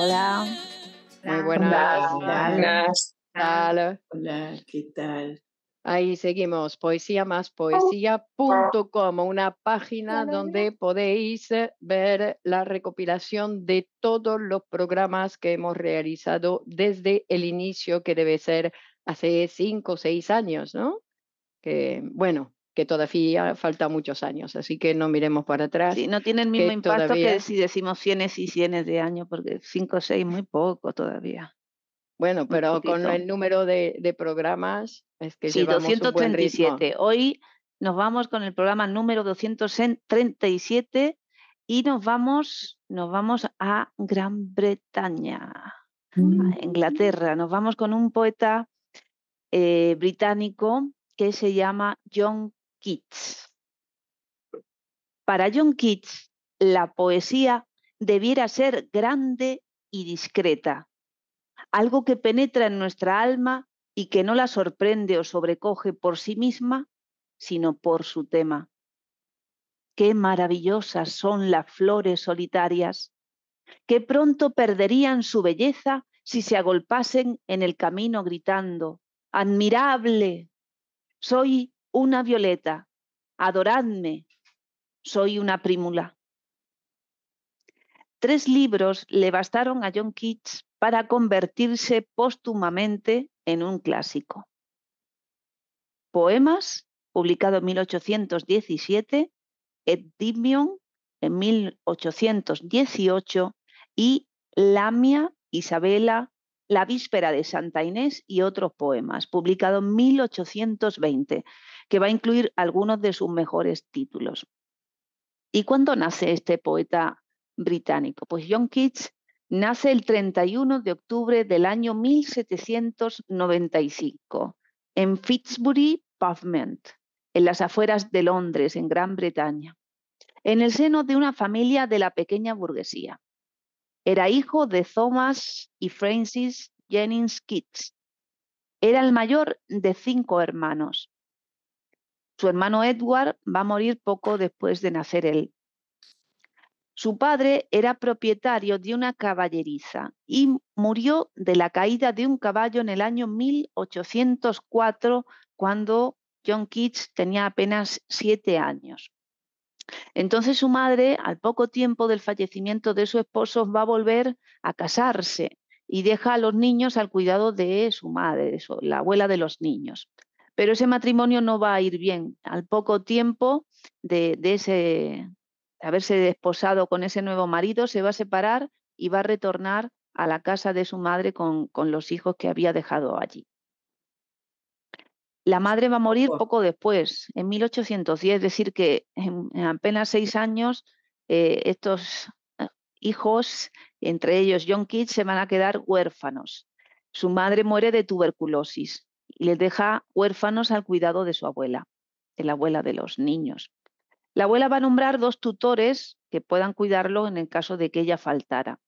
Hola. Muy buenas. Hola. Hola. ¿qué tal? Ahí seguimos, poesía más poesía.com, una página donde podéis eh, ver la recopilación de todos los programas que hemos realizado desde el inicio, que debe ser hace cinco o seis años, ¿no? Que bueno, que todavía falta muchos años, así que no miremos para atrás. no tiene el mismo impacto que si decimos cienes y cienes de años, porque cinco o seis muy poco todavía. Bueno, pero con el número de, programas es que llevamos 237. Un buen Hoy nos vamos con el programa número 237 y nos vamos, nos vamos a Gran Bretaña, a mm. Inglaterra. Nos vamos con un poeta eh, británico que se llama John Kitsch. Para John Keats, la poesía debiera ser grande y discreta, algo que penetra en nuestra alma y que no la sorprende o sobrecoge por sí misma, sino por su tema. Qué maravillosas son las flores solitarias, ¡Qué pronto perderían su belleza si se agolpasen en el camino gritando, admirable, soy una violeta, adoradme, soy una primula. Tres libros le bastaron a John Keats para convertirse póstumamente en un clásico. Poemas, publicado en 1817, Endymion en 1818 y Lamia, Isabela, la víspera de Santa Inés y otros poemas, publicado en 1820, que va a incluir algunos de sus mejores títulos. ¿Y cuándo nace este poeta británico? Pues John Keats nace el 31 de octubre del año 1795 en Fitzbury Pavement, en las afueras de Londres, en Gran Bretaña, en el seno de una familia de la pequeña burguesía. Era hijo de Thomas y Francis Jennings Keats. Era el mayor de cinco hermanos. Su hermano Edward va a morir poco después de nacer él. Su padre era propietario de una caballeriza y murió de la caída de un caballo en el año 1804 cuando John Keats tenía apenas siete años. Entonces su madre, al poco tiempo del fallecimiento de su esposo, va a volver a casarse y deja a los niños al cuidado de su madre, la abuela de los niños. Pero ese matrimonio no va a ir bien. Al poco tiempo de, haberse desposado con ese nuevo marido, se va a separar y va a retornar a la casa de su madre con los hijos que había dejado allí. La madre va a morir poco después, en 1810, es decir, que en, apenas seis años eh, estos eh, hijos, entre ellos John Keats, se van a quedar huérfanos. Su madre muere de tuberculosis y les deja huérfanos al cuidado de su abuela, la abuela de los niños. La abuela va a nombrar dos tutores que puedan cuidarlo en el caso de que ella faltara.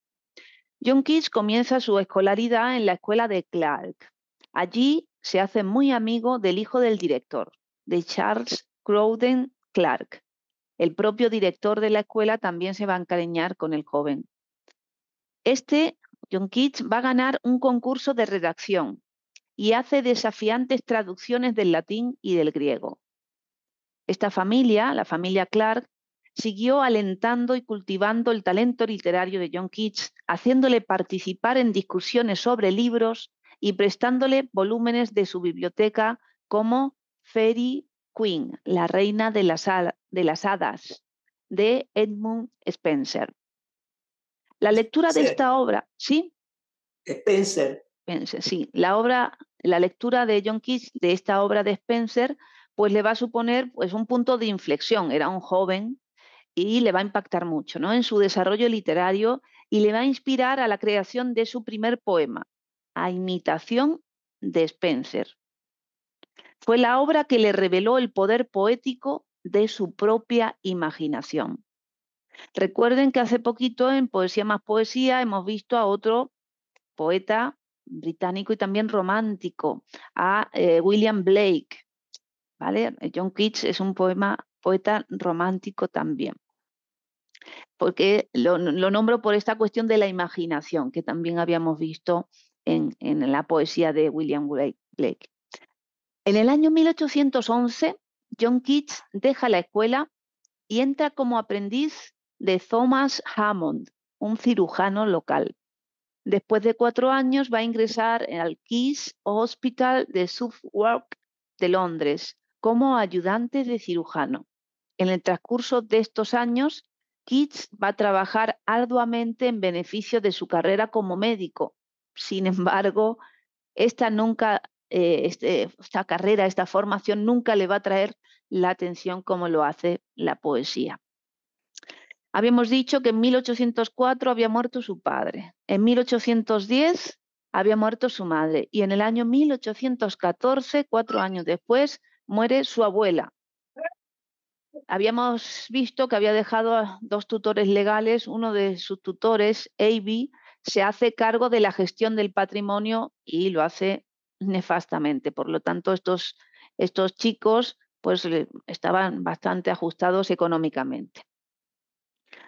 John Keats comienza su escolaridad en la escuela de Clark. Allí se hace muy amigo del hijo del director, de Charles Crowden Clark. El propio director de la escuela también se va a encariñar con el joven. Este, John Keats, va a ganar un concurso de redacción y hace desafiantes traducciones del latín y del griego. Esta familia, la familia Clark, siguió alentando y cultivando el talento literario de John Keats, haciéndole participar en discusiones sobre libros y prestándole volúmenes de su biblioteca como Fairy Queen, la reina de las, de las hadas, de Edmund Spencer. La lectura de esta obra, ¿sí? Spencer. sí. La obra, la lectura de John de esta obra de Spencer, pues le va a suponer pues, un punto de inflexión. Era un joven y le va a impactar mucho ¿no? en su desarrollo literario y le va a inspirar a la creación de su primer poema, a imitación de Spencer. Fue la obra que le reveló el poder poético de su propia imaginación. Recuerden que hace poquito en Poesía más Poesía hemos visto a otro poeta británico y también romántico, a eh, William Blake. ¿vale? John Keats es un poeta romántico también. Porque lo nombro por esta cuestión de la imaginación que también habíamos visto en, la poesía de William Blake. En el año 1811, John Keats deja la escuela y entra como aprendiz de Thomas Hammond, un cirujano local. Después de cuatro años va a ingresar al Keys Hospital de Southwark de Londres como ayudante de cirujano. En el transcurso de estos años, Keats va a trabajar arduamente en beneficio de su carrera como médico sin embargo, esta nunca, eh, este, esta carrera, esta formación nunca le va a traer la atención como lo hace la poesía. Habíamos dicho que en 1804 había muerto su padre, en 1810 había muerto su madre y en el año 1814, cuatro años después, muere su abuela. Habíamos visto que había dejado a dos tutores legales, uno de sus tutores, Avi se hace cargo de la gestión del patrimonio y lo hace nefastamente. Por lo tanto, estos, estos chicos pues, estaban bastante ajustados económicamente.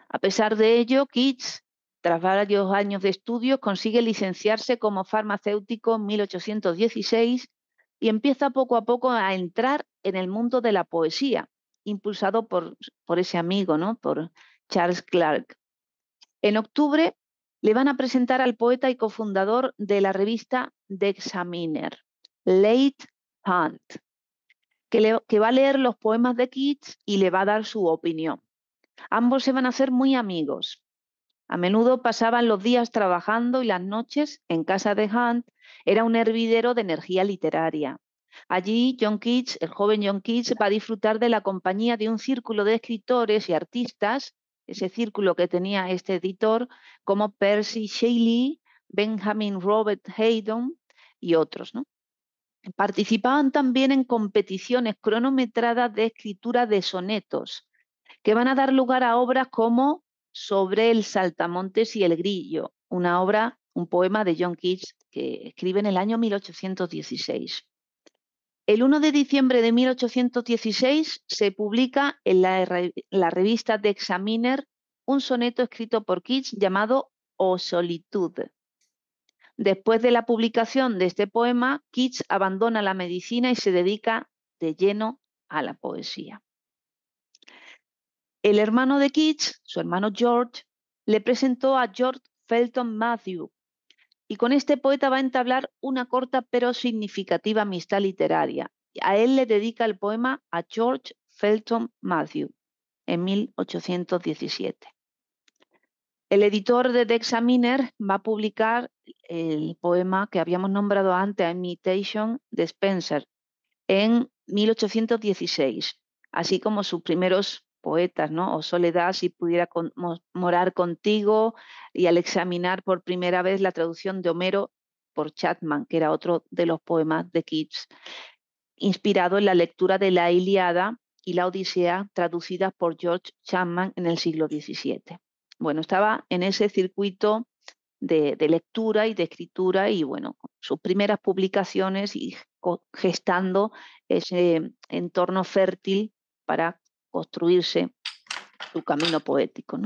A pesar de ello, Keats, tras varios años de estudio, consigue licenciarse como farmacéutico en 1816 y empieza poco a poco a entrar en el mundo de la poesía, impulsado por, por ese amigo, ¿no? por Charles Clark. En octubre le van a presentar al poeta y cofundador de la revista The Examiner, Late Hunt, que, va a leer los poemas de Keats y le va a dar su opinión. Ambos se van a hacer muy amigos. A menudo pasaban los días trabajando y las noches en casa de Hunt era un hervidero de energía literaria. Allí, John Keats, el joven John Keats, va a disfrutar de la compañía de un círculo de escritores y artistas ese círculo que tenía este editor, como Percy Shelley, Benjamin Robert Haydon y otros. Participaban también en competiciones cronometradas de escritura de sonetos, que van a dar lugar a obras como Sobre el saltamontes y el grillo, una obra, un poema de John Keats que escribe en el año 1816. El 1 de diciembre de 1816 se publica en la, revista The Examiner un soneto escrito por Keats llamado O Solitud. Después de la publicación de este poema, Keats abandona la medicina y se dedica de lleno a la poesía. El hermano de Keats, su hermano George, le presentó a George Felton Matthew, y con este poeta va a entablar una corta pero significativa amistad literaria. A él le dedica el poema a George Felton Matthew en 1817. El editor de The Examiner va a publicar el poema que habíamos nombrado antes, a Imitation de Spencer, en 1816, así como sus primeros poetas, ¿no? O soledad, si pudiera morar contigo, y al examinar por primera vez la traducción de Homero por Chapman, que era otro de los poemas de Keats, inspirado en la lectura de la Iliada y la Odisea, traducidas por George Chapman en el siglo XVII. Bueno, estaba en ese circuito de, de lectura y de escritura y bueno, sus primeras publicaciones y gestando ese entorno fértil para construirse su camino poético.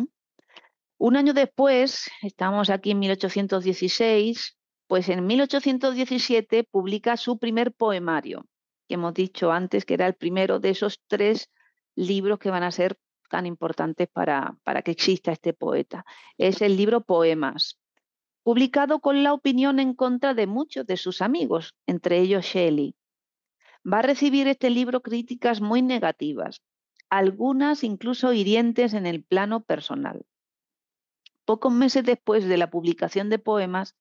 Un año después, estamos aquí en 1816, pues en 1817 publica su primer poemario, que hemos dicho antes que era el primero de esos tres libros que van a ser tan importantes para, para que exista este poeta. Es el libro Poemas, publicado con la opinión en contra de muchos de sus amigos, entre ellos Shelley. Va a recibir este libro críticas muy negativas, algunas incluso hirientes en el plano personal. Pocos meses después de la publicación de poemas,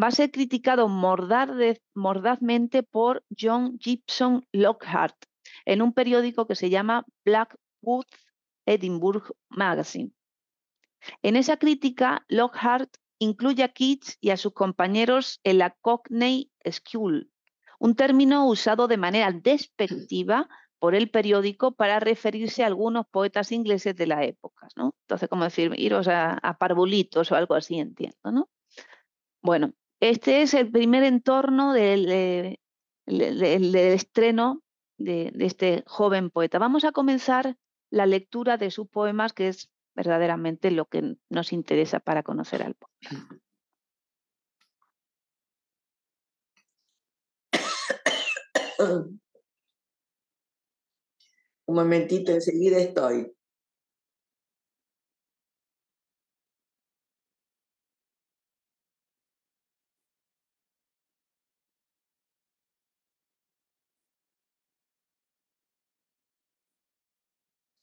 va a ser criticado mordazmente por John Gibson Lockhart en un periódico que se llama Blackwood Edinburgh Magazine. En esa crítica, Lockhart incluye a Keats y a sus compañeros en la Cockney School, un término usado de manera mm. despectiva por el periódico para referirse a algunos poetas ingleses de la época, ¿no? Entonces, como decir, iros a, parbolitos o algo así, entiendo, ¿no? Bueno, este es el primer entorno eh, del, estreno de, de, este joven poeta. Vamos a comenzar la lectura de sus poemas, que es verdaderamente lo que nos interesa para conocer al poeta. Un momentito, enseguida estoy.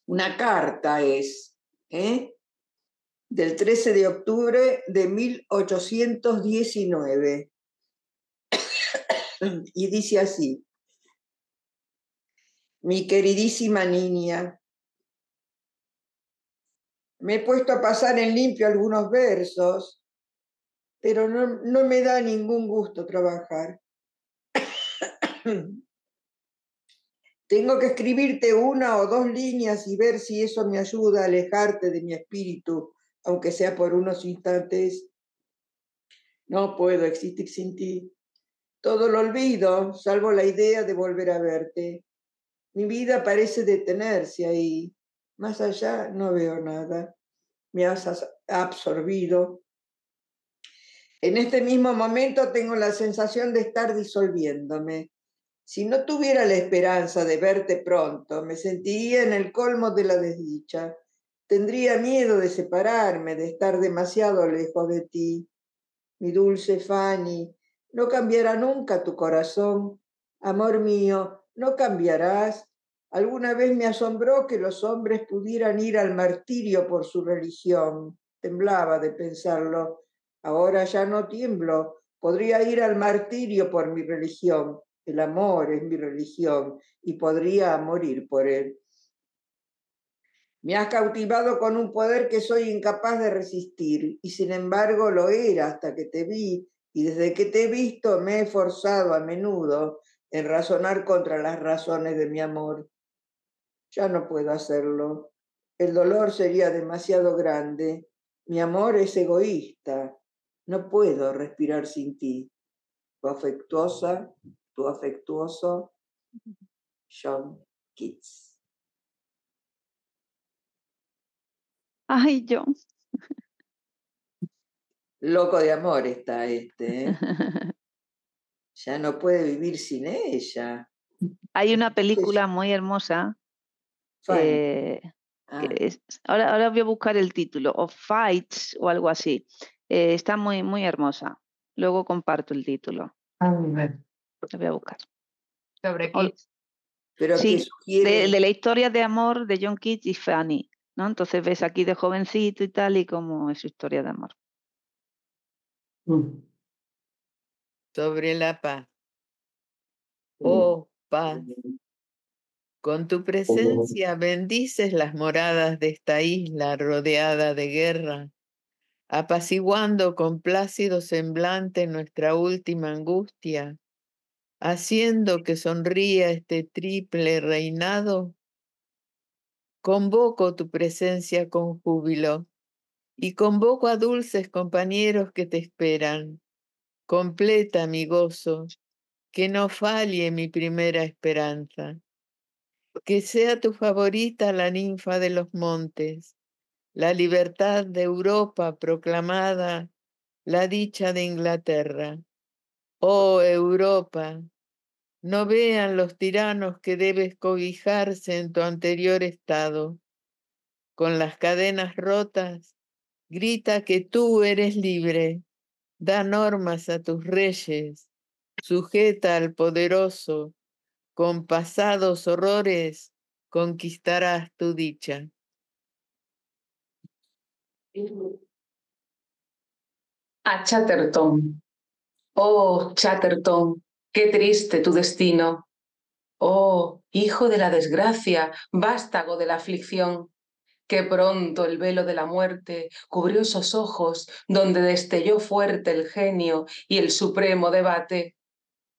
Una carta es, ¿eh? del 13 de octubre de 1819. y dice así, mi queridísima niña. Me he puesto a pasar en limpio algunos versos, pero no, no me da ningún gusto trabajar. Tengo que escribirte una o dos líneas y ver si eso me ayuda a alejarte de mi espíritu, aunque sea por unos instantes. No puedo existir sin ti. Todo lo olvido, salvo la idea de volver a verte. Mi vida parece detenerse ahí. Más allá no veo nada. Me has absorbido. En este mismo momento tengo la sensación de estar disolviéndome. Si no tuviera la esperanza de verte pronto, me sentiría en el colmo de la desdicha. Tendría miedo de separarme, de estar demasiado lejos de ti. Mi dulce Fanny, no cambiará nunca tu corazón. Amor mío, no cambiarás. Alguna vez me asombró que los hombres pudieran ir al martirio por su religión. Temblaba de pensarlo. Ahora ya no tiemblo. Podría ir al martirio por mi religión. El amor es mi religión y podría morir por él. Me has cautivado con un poder que soy incapaz de resistir y sin embargo lo era hasta que te vi y desde que te he visto me he forzado a menudo en razonar contra las razones de mi amor. Ya no puedo hacerlo. El dolor sería demasiado grande. Mi amor es egoísta. No puedo respirar sin ti. Tu afectuosa, tu afectuoso, John Kitts. Ay, John. Loco de amor está este. ¿eh? ya no puede vivir sin ella. Hay una película muy hermosa. Eh, ah. ahora, ahora voy a buscar el título, o Fights o algo así. Eh, está muy, muy hermosa. Luego comparto el título. Ah, Lo voy a buscar. ¿Sobre Pero sí, de, la historia de amor de John Keats y Fanny. ¿no? Entonces ves aquí de jovencito y tal, y cómo es su historia de amor. Mm sobre la paz. Oh paz, con tu presencia bendices las moradas de esta isla rodeada de guerra, apaciguando con plácido semblante nuestra última angustia, haciendo que sonría este triple reinado. Convoco tu presencia con júbilo y convoco a dulces compañeros que te esperan Completa mi gozo, que no falle mi primera esperanza. Que sea tu favorita la ninfa de los montes, la libertad de Europa proclamada, la dicha de Inglaterra. Oh Europa, no vean los tiranos que debes cobijarse en tu anterior estado. Con las cadenas rotas, grita que tú eres libre Da normas a tus reyes, sujeta al poderoso, con pasados horrores conquistarás tu dicha. A ah, Chatterton. Oh, Chatterton, qué triste tu destino. Oh, hijo de la desgracia, vástago de la aflicción que pronto el velo de la muerte cubrió esos ojos donde destelló fuerte el genio y el supremo debate,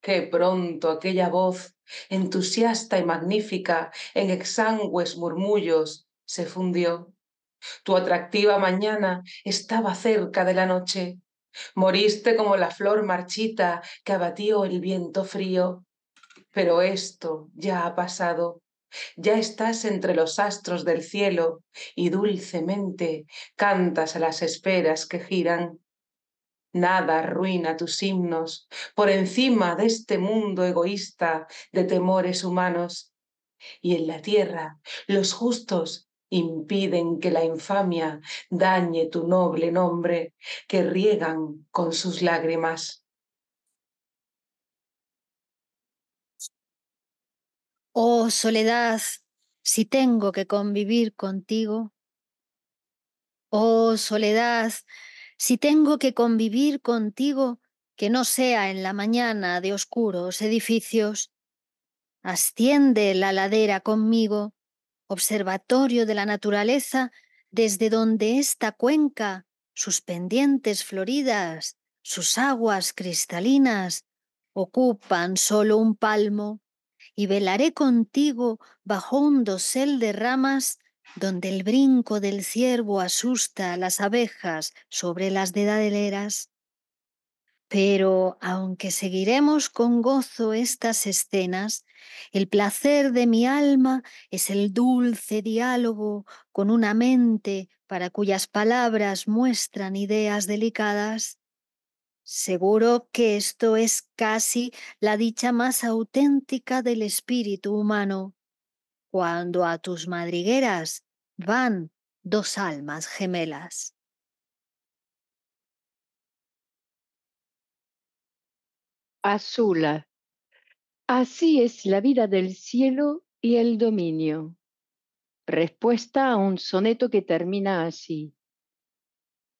Qué pronto aquella voz, entusiasta y magnífica, en exangües murmullos, se fundió. Tu atractiva mañana estaba cerca de la noche. Moriste como la flor marchita que abatió el viento frío. Pero esto ya ha pasado ya estás entre los astros del cielo y dulcemente cantas a las esferas que giran. Nada arruina tus himnos por encima de este mundo egoísta de temores humanos. Y en la tierra los justos impiden que la infamia dañe tu noble nombre que riegan con sus lágrimas. Oh soledad, si tengo que convivir contigo. Oh soledad, si tengo que convivir contigo, que no sea en la mañana de oscuros edificios. Asciende la ladera conmigo, observatorio de la naturaleza, desde donde esta cuenca, sus pendientes floridas, sus aguas cristalinas, ocupan solo un palmo y velaré contigo bajo un dosel de ramas donde el brinco del ciervo asusta a las abejas sobre las dedaleras. Pero aunque seguiremos con gozo estas escenas, el placer de mi alma es el dulce diálogo con una mente para cuyas palabras muestran ideas delicadas. Seguro que esto es casi la dicha más auténtica del espíritu humano, cuando a tus madrigueras van dos almas gemelas. Azula. Así es la vida del cielo y el dominio. Respuesta a un soneto que termina así.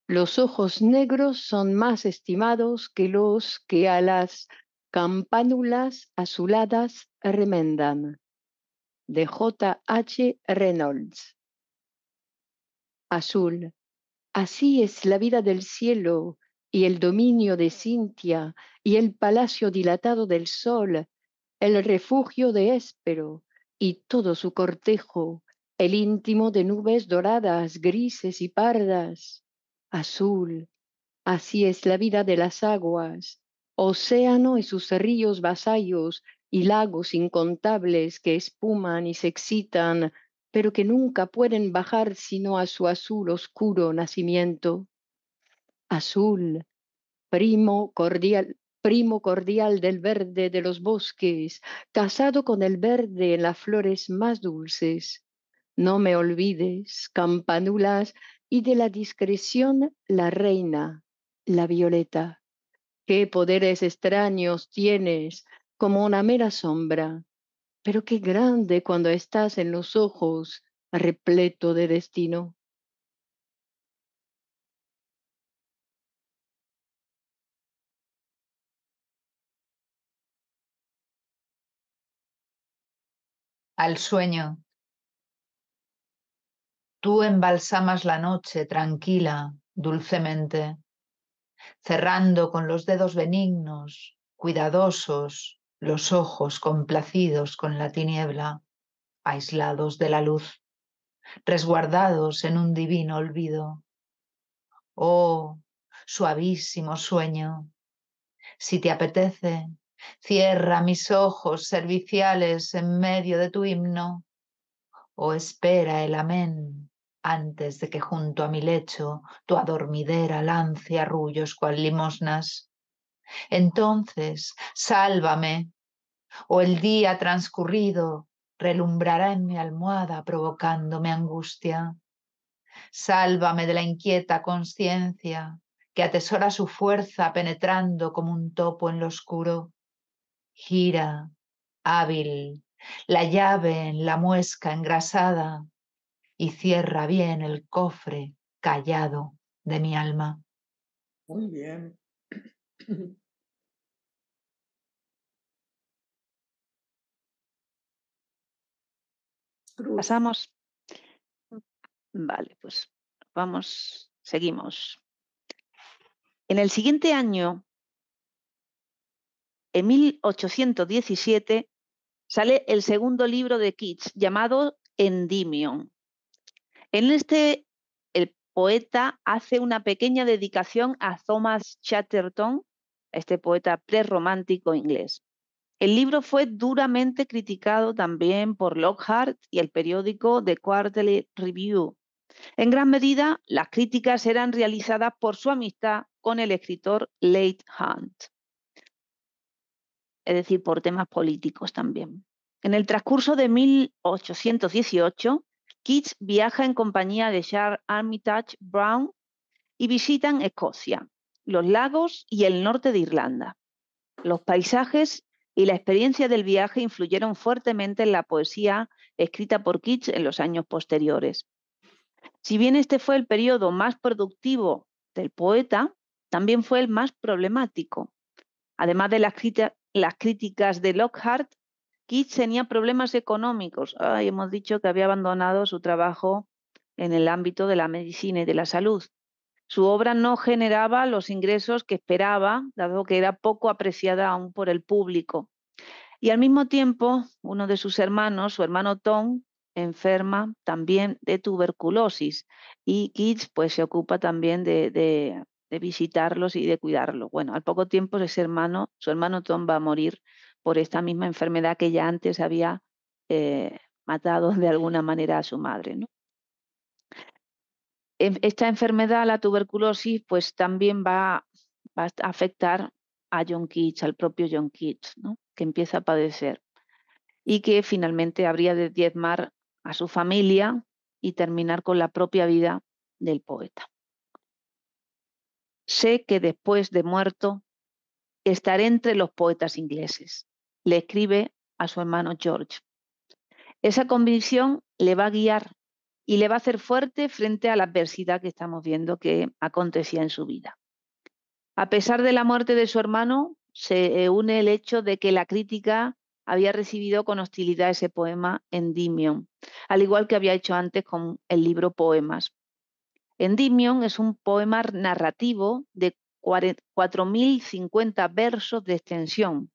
Los ojos negros son más estimados que los que a las campánulas azuladas remendan. De J. H. Reynolds. Azul. Así es la vida del cielo y el dominio de Cintia y el palacio dilatado del sol, el refugio de Héspero y todo su cortejo, el íntimo de nubes doradas, grises y pardas azul. Así es la vida de las aguas, océano y sus ríos vasallos y lagos incontables que espuman y se excitan, pero que nunca pueden bajar sino a su azul oscuro nacimiento. Azul, primo cordial, primo cordial del verde de los bosques, casado con el verde en las flores más dulces. No me olvides, campanulas y de la discreción la reina, la violeta. Qué poderes extraños tienes, como una mera sombra, pero qué grande cuando estás en los ojos repleto de destino. Al sueño. Tú embalsamas la noche tranquila, dulcemente, cerrando con los dedos benignos, cuidadosos, los ojos complacidos con la tiniebla, aislados de la luz, resguardados en un divino olvido. Oh, suavísimo sueño, si te apetece, cierra mis ojos serviciales en medio de tu himno, o espera el amén antes de que junto a mi lecho tu adormidera lance arrullos cual limosnas. Entonces, sálvame, o el día transcurrido relumbrará en mi almohada provocándome angustia. Sálvame de la inquieta conciencia que atesora su fuerza penetrando como un topo en lo oscuro. Gira, hábil, la llave en la muesca engrasada y cierra bien el cofre callado de mi alma. Muy bien. Pasamos. Vale, pues vamos, seguimos. En el siguiente año, en 1817, sale el segundo libro de Keats llamado Endymion. En este, el poeta hace una pequeña dedicación a Thomas Chatterton, este poeta prerromántico inglés. El libro fue duramente criticado también por Lockhart y el periódico The Quarterly Review. En gran medida, las críticas eran realizadas por su amistad con el escritor Leigh Hunt, es decir, por temas políticos también. En el transcurso de 1818, Keats viaja en compañía de Charles Armitage Brown y visitan Escocia, los lagos y el norte de Irlanda. Los paisajes y la experiencia del viaje influyeron fuertemente en la poesía escrita por Keats en los años posteriores. Si bien este fue el periodo más productivo del poeta, también fue el más problemático. Además de las, las críticas de Lockhart, Kitsch tenía problemas económicos. hemos dicho que había abandonado su trabajo en el ámbito de la medicina y de la salud. Su obra no generaba los ingresos que esperaba, dado que era poco apreciada aún por el público. Y al mismo tiempo, uno de sus hermanos, su hermano Tom, enferma también de tuberculosis y Kitsch pues se ocupa también de, de, visitarlos y de cuidarlo. Bueno, al poco tiempo ese hermano, su hermano Tom va a morir por esta misma enfermedad que ya antes había eh, matado de alguna manera a su madre. Em, esta enfermedad, la tuberculosis, pues también va, a afectar a John Keats, al propio John Keats, que empieza a padecer y que finalmente habría de diezmar a su familia y terminar con la propia vida del poeta. Sé que después de muerto estaré entre los poetas ingleses, le escribe a su hermano George. Esa convicción le va a guiar y le va a hacer fuerte frente a la adversidad que estamos viendo que acontecía en su vida. A pesar de la muerte de su hermano, se une el hecho de que la crítica había recibido con hostilidad ese poema Endymion, al igual que había hecho antes con el libro Poemas. Endymion es un poema narrativo de 4.050 versos de extensión,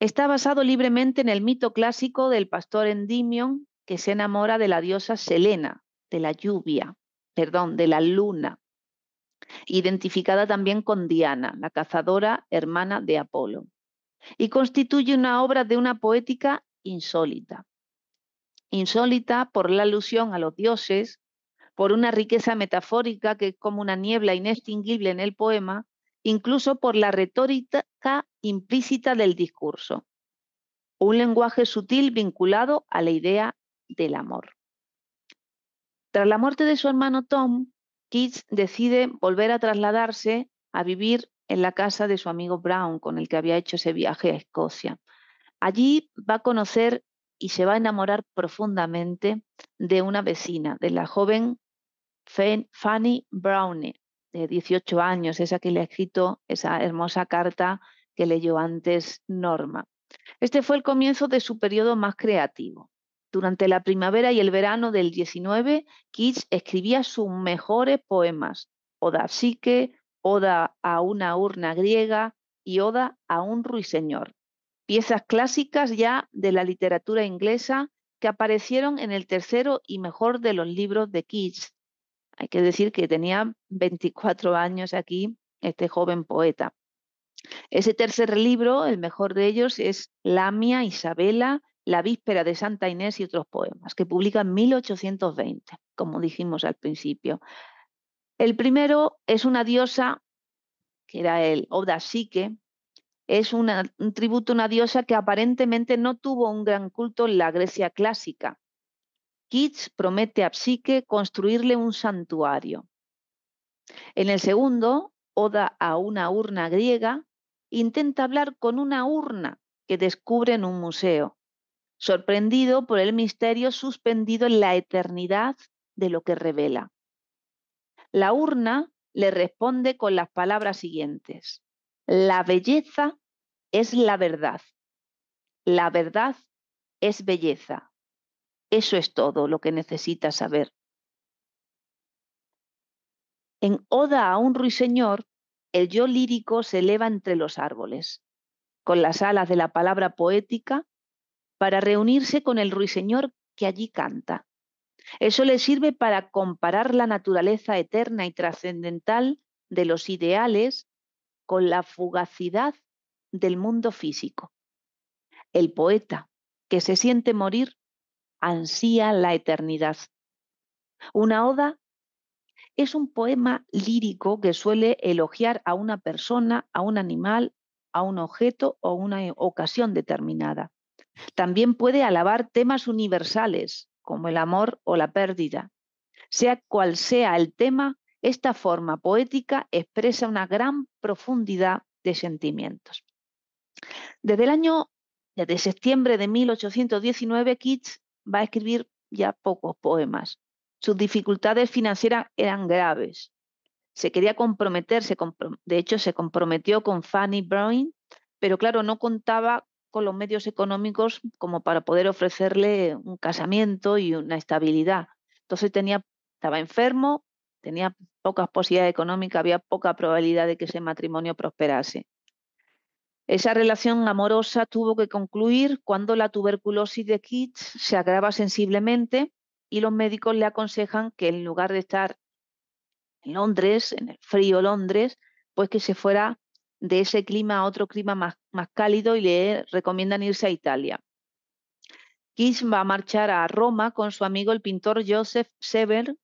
Está basado libremente en el mito clásico del pastor Endymion que se enamora de la diosa Selena, de la lluvia, perdón, de la luna, identificada también con Diana, la cazadora hermana de Apolo, y constituye una obra de una poética insólita. Insólita por la alusión a los dioses, por una riqueza metafórica que es como una niebla inextinguible en el poema incluso por la retórica implícita del discurso, un lenguaje sutil vinculado a la idea del amor. Tras la muerte de su hermano Tom, Keats decide volver a trasladarse a vivir en la casa de su amigo Brown, con el que había hecho ese viaje a Escocia. Allí va a conocer y se va a enamorar profundamente de una vecina, de la joven Fanny Browne, de 18 años, esa que le ha escrito esa hermosa carta que leyó antes Norma. Este fue el comienzo de su periodo más creativo. Durante la primavera y el verano del 19, Keats escribía sus mejores poemas, Oda a Psique, Oda a una urna griega y Oda a un ruiseñor, piezas clásicas ya de la literatura inglesa que aparecieron en el tercero y mejor de los libros de Keats, hay que decir que tenía 24 años aquí este joven poeta. Ese tercer libro, el mejor de ellos, es Lamia, Isabela, La Víspera de Santa Inés y otros poemas, que publica en 1820, como dijimos al principio. El primero es una diosa, que era el Oda es un tributo a una diosa que aparentemente no tuvo un gran culto en la Grecia clásica, Kitz promete a Psique construirle un santuario. En el segundo, Oda a una urna griega, intenta hablar con una urna que descubre en un museo, sorprendido por el misterio suspendido en la eternidad de lo que revela. La urna le responde con las palabras siguientes. La belleza es la verdad. La verdad es belleza. Eso es todo lo que necesita saber. En Oda a un ruiseñor, el yo lírico se eleva entre los árboles, con las alas de la palabra poética, para reunirse con el ruiseñor que allí canta. Eso le sirve para comparar la naturaleza eterna y trascendental de los ideales con la fugacidad del mundo físico. El poeta que se siente morir ansía la eternidad. Una oda es un poema lírico que suele elogiar a una persona, a un animal, a un objeto o una ocasión determinada. También puede alabar temas universales, como el amor o la pérdida. Sea cual sea el tema, esta forma poética expresa una gran profundidad de sentimientos. Desde el año, de septiembre de 1819, Keats va a escribir ya pocos poemas. Sus dificultades financieras eran graves. Se quería comprometerse, de hecho se comprometió con Fanny Brown, pero claro, no contaba con los medios económicos como para poder ofrecerle un casamiento y una estabilidad. Entonces tenía, estaba enfermo, tenía pocas posibilidades económicas, había poca probabilidad de que ese matrimonio prosperase. Esa relación amorosa tuvo que concluir cuando la tuberculosis de Kitsch se agrava sensiblemente y los médicos le aconsejan que en lugar de estar en Londres, en el frío Londres, pues que se fuera de ese clima a otro clima más, más cálido y le recomiendan irse a Italia. Kitsch va a marchar a Roma con su amigo el pintor Joseph Sever,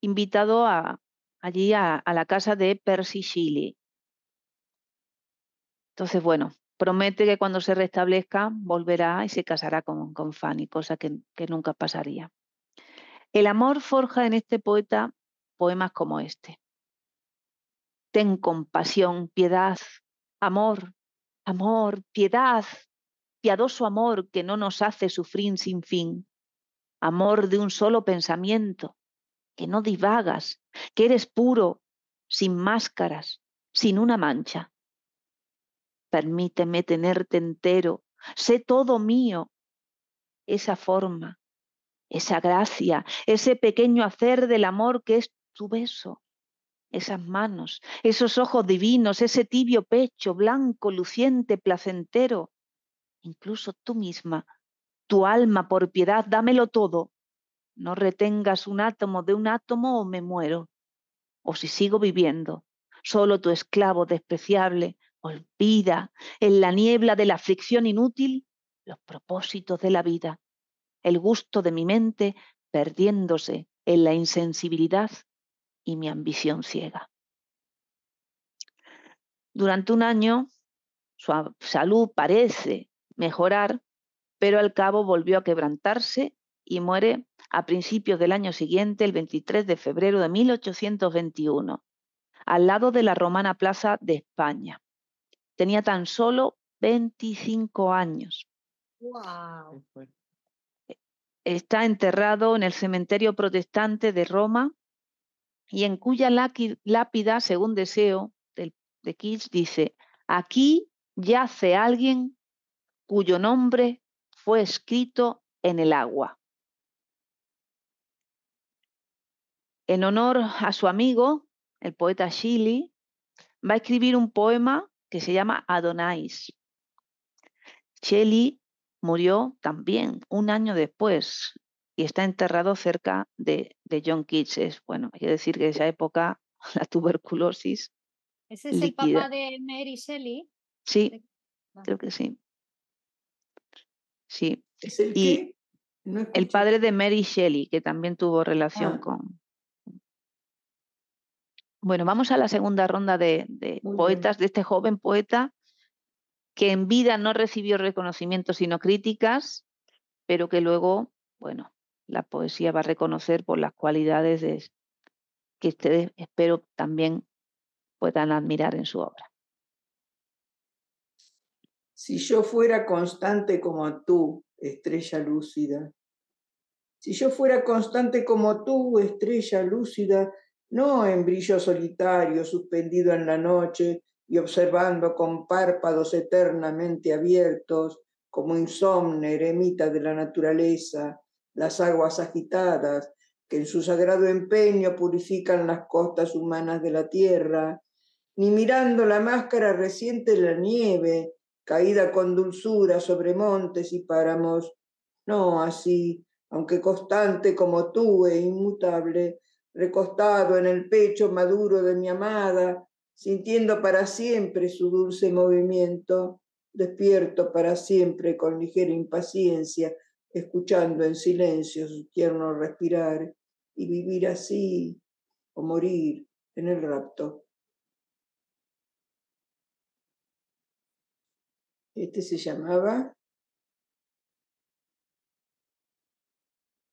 invitado allí a, a la casa de Percy Shelley. Entonces, bueno, promete que cuando se restablezca volverá y se casará con, con Fanny, cosa que, que nunca pasaría. El amor forja en este poeta poemas como este. Ten compasión, piedad, amor, amor, piedad, piadoso amor que no nos hace sufrir sin fin, amor de un solo pensamiento, que no divagas, que eres puro, sin máscaras, sin una mancha. Permíteme tenerte entero, sé todo mío. Esa forma, esa gracia, ese pequeño hacer del amor que es tu beso, esas manos, esos ojos divinos, ese tibio pecho blanco, luciente, placentero, incluso tú misma, tu alma por piedad, dámelo todo. No retengas un átomo de un átomo o me muero. O si sigo viviendo, solo tu esclavo despreciable, Olvida en la niebla de la aflicción inútil los propósitos de la vida, el gusto de mi mente perdiéndose en la insensibilidad y mi ambición ciega. Durante un año su salud parece mejorar, pero al cabo volvió a quebrantarse y muere a principios del año siguiente, el 23 de febrero de 1821, al lado de la Romana Plaza de España. Tenía tan solo 25 años. E, está enterrado en el cementerio protestante de Roma y en cuya lápida, según deseo de, Kitsch, dice, aquí yace alguien cuyo nombre fue escrito en el agua. En honor a su amigo, el poeta Shelley, va a escribir un poema que se llama Adonais. Shelley murió también un año después y está enterrado cerca de, John Keats. Es bueno, hay que decir que en esa época la tuberculosis. ¿Ese es el papá de Mary Shelley? Sí, creo que sí. Sí. el, y el padre de Mary Shelley, que también tuvo relación ah. con, bueno, vamos a la segunda ronda de, poetas, de este joven poeta que en vida no recibió reconocimiento sino críticas, pero que luego, bueno, la poesía va a reconocer por las cualidades que ustedes espero también puedan admirar en su obra. Si yo fuera constante como tú, estrella lúcida, si yo fuera constante como tú, estrella lúcida, no en brillo solitario, suspendido en la noche y observando con párpados eternamente abiertos, como insomne eremita de la naturaleza, las aguas agitadas que en su sagrado empeño purifican las costas humanas de la tierra, ni mirando la máscara reciente de la nieve, caída con dulzura sobre montes y páramos, no así, aunque constante como tú e inmutable, recostado en el pecho maduro de mi amada, sintiendo para siempre su dulce movimiento, despierto para siempre con ligera impaciencia, escuchando en silencio su tierno respirar y vivir así o morir en el rapto. Este se llamaba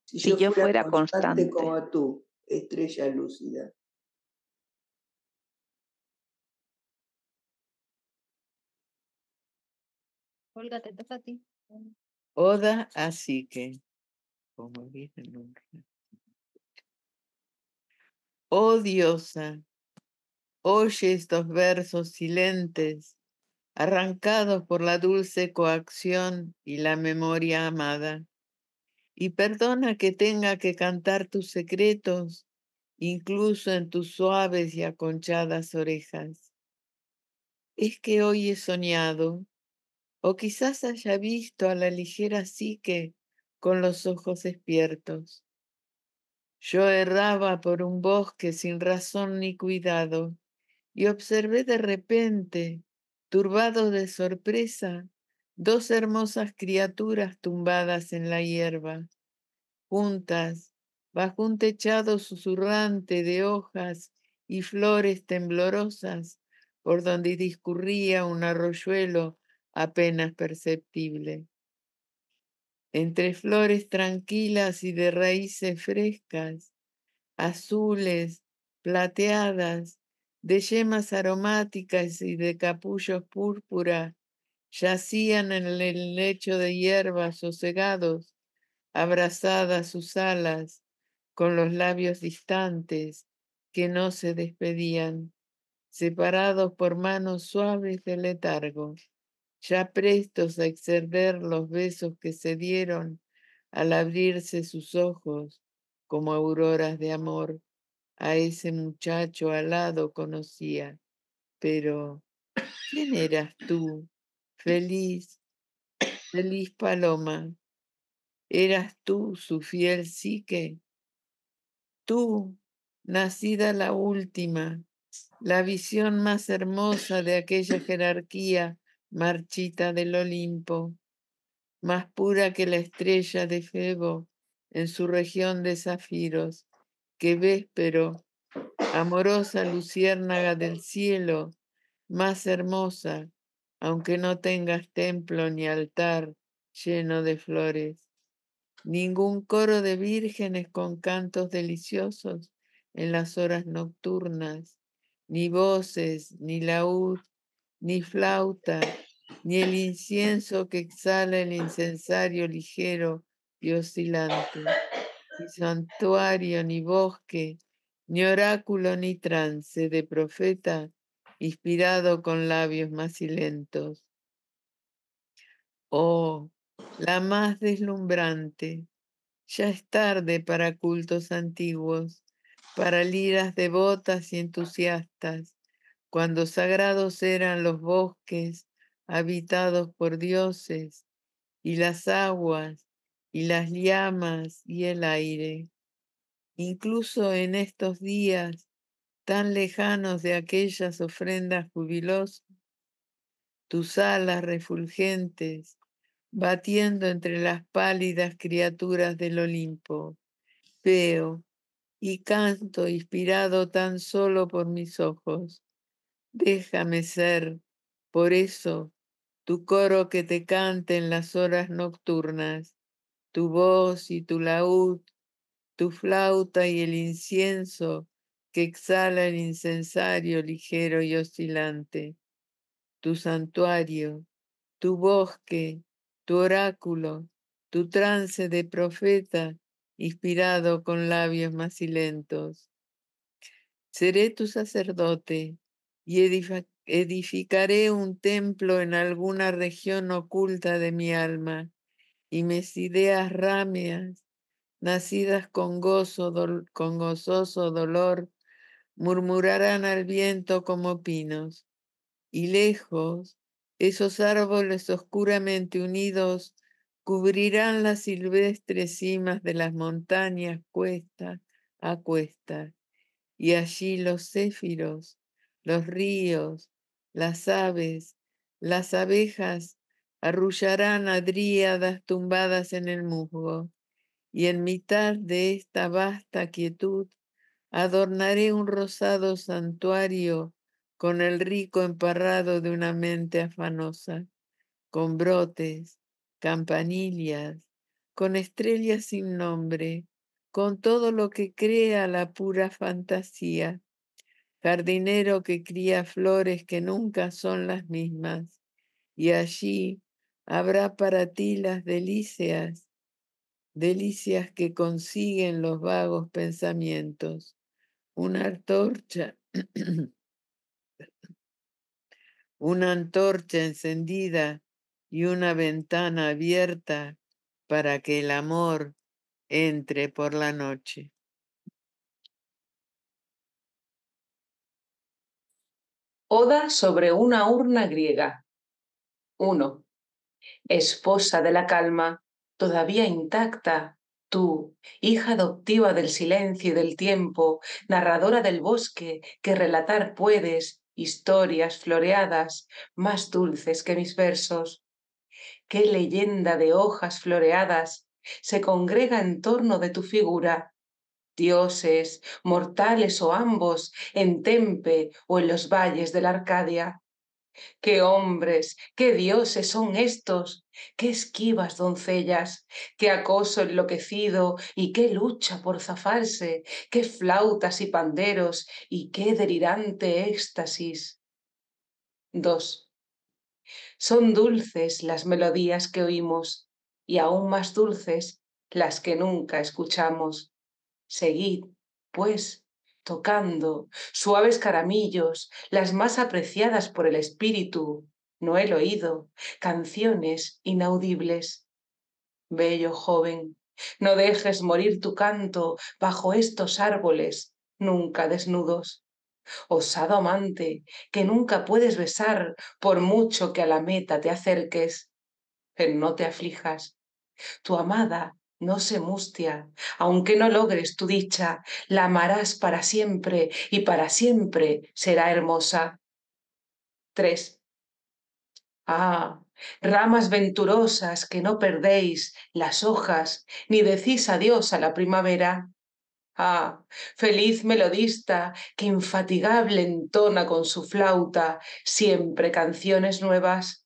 Si, yo, fuera, constante, constante como tú estrella lúcida. Olga, te toca a ti. Oda, así que, como dice el Oh diosa, oye estos versos silentes, arrancados por la dulce coacción y la memoria amada y perdona que tenga que cantar tus secretos, incluso en tus suaves y aconchadas orejas. Es que hoy he soñado, o quizás haya visto a la ligera psique con los ojos despiertos. Yo erraba por un bosque sin razón ni cuidado, y observé de repente, turbado de sorpresa, dos hermosas criaturas tumbadas en la hierba, juntas bajo un techado susurrante de hojas y flores temblorosas por donde discurría un arroyuelo apenas perceptible. Entre flores tranquilas y de raíces frescas, azules, plateadas, de yemas aromáticas y de capullos púrpura, yacían en el lecho de hierbas sosegados, abrazadas sus alas, con los labios distantes que no se despedían, separados por manos suaves de letargo, ya prestos a exceder los besos que se dieron al abrirse sus ojos como auroras de amor. A ese muchacho alado conocía, pero ¿quién eras tú Feliz, feliz paloma, eras tú su fiel psique, tú, nacida la última, la visión más hermosa de aquella jerarquía marchita del Olimpo, más pura que la estrella de Febo en su región de zafiros, que véspero, amorosa luciérnaga del cielo, más hermosa aunque no tengas templo ni altar lleno de flores, ningún coro de vírgenes con cantos deliciosos en las horas nocturnas, ni voces, ni laúd, ni flauta, ni el incienso que exhala el incensario ligero y oscilante, ni santuario, ni bosque, ni oráculo, ni trance de profeta, inspirado con labios macilentos. Oh, la más deslumbrante, ya es tarde para cultos antiguos, para liras devotas y entusiastas, cuando sagrados eran los bosques habitados por dioses, y las aguas, y las llamas, y el aire. Incluso en estos días tan lejanos de aquellas ofrendas jubilosas, tus alas refulgentes, batiendo entre las pálidas criaturas del Olimpo. Veo y canto inspirado tan solo por mis ojos. Déjame ser, por eso, tu coro que te cante en las horas nocturnas, tu voz y tu laúd, tu flauta y el incienso que exhala el incensario ligero y oscilante, tu santuario, tu bosque, tu oráculo, tu trance de profeta, inspirado con labios macilentos. Seré tu sacerdote y edificaré un templo en alguna región oculta de mi alma, y mis ideas ramias, nacidas con gozo, con gozoso dolor, murmurarán al viento como pinos, y lejos esos árboles oscuramente unidos cubrirán las silvestres cimas de las montañas cuesta a cuesta, y allí los céfiros, los ríos, las aves, las abejas arrullarán a dríadas tumbadas en el musgo, y en mitad de esta vasta quietud Adornaré un rosado santuario con el rico emparrado de una mente afanosa, con brotes, campanillas, con estrellas sin nombre, con todo lo que crea la pura fantasía, jardinero que cría flores que nunca son las mismas, y allí habrá para ti las delicias, delicias que consiguen los vagos pensamientos una antorcha, una antorcha encendida y una ventana abierta para que el amor entre por la noche. Oda sobre una urna griega. 1. Esposa de la calma, todavía intacta, Tú, hija adoptiva del silencio y del tiempo, narradora del bosque, que relatar puedes historias floreadas más dulces que mis versos. Qué leyenda de hojas floreadas se congrega en torno de tu figura. Dioses, mortales o ambos, en Tempe o en los valles de la Arcadia. Qué hombres, qué dioses son estos, qué esquivas doncellas, qué acoso enloquecido y qué lucha por zafarse, qué flautas y panderos y qué delirante éxtasis. 2. Son dulces las melodías que oímos y aún más dulces las que nunca escuchamos. Seguid, pues, tocando, suaves caramillos, las más apreciadas por el espíritu, no el oído, canciones inaudibles. Bello joven, no dejes morir tu canto bajo estos árboles, nunca desnudos. Osado amante, que nunca puedes besar por mucho que a la meta te acerques. Pero no te aflijas. Tu amada no se mustia, aunque no logres tu dicha, la amarás para siempre y para siempre será hermosa. 3. Ah, ramas venturosas que no perdéis las hojas, ni decís adiós a la primavera. Ah, feliz melodista que infatigable entona con su flauta siempre canciones nuevas.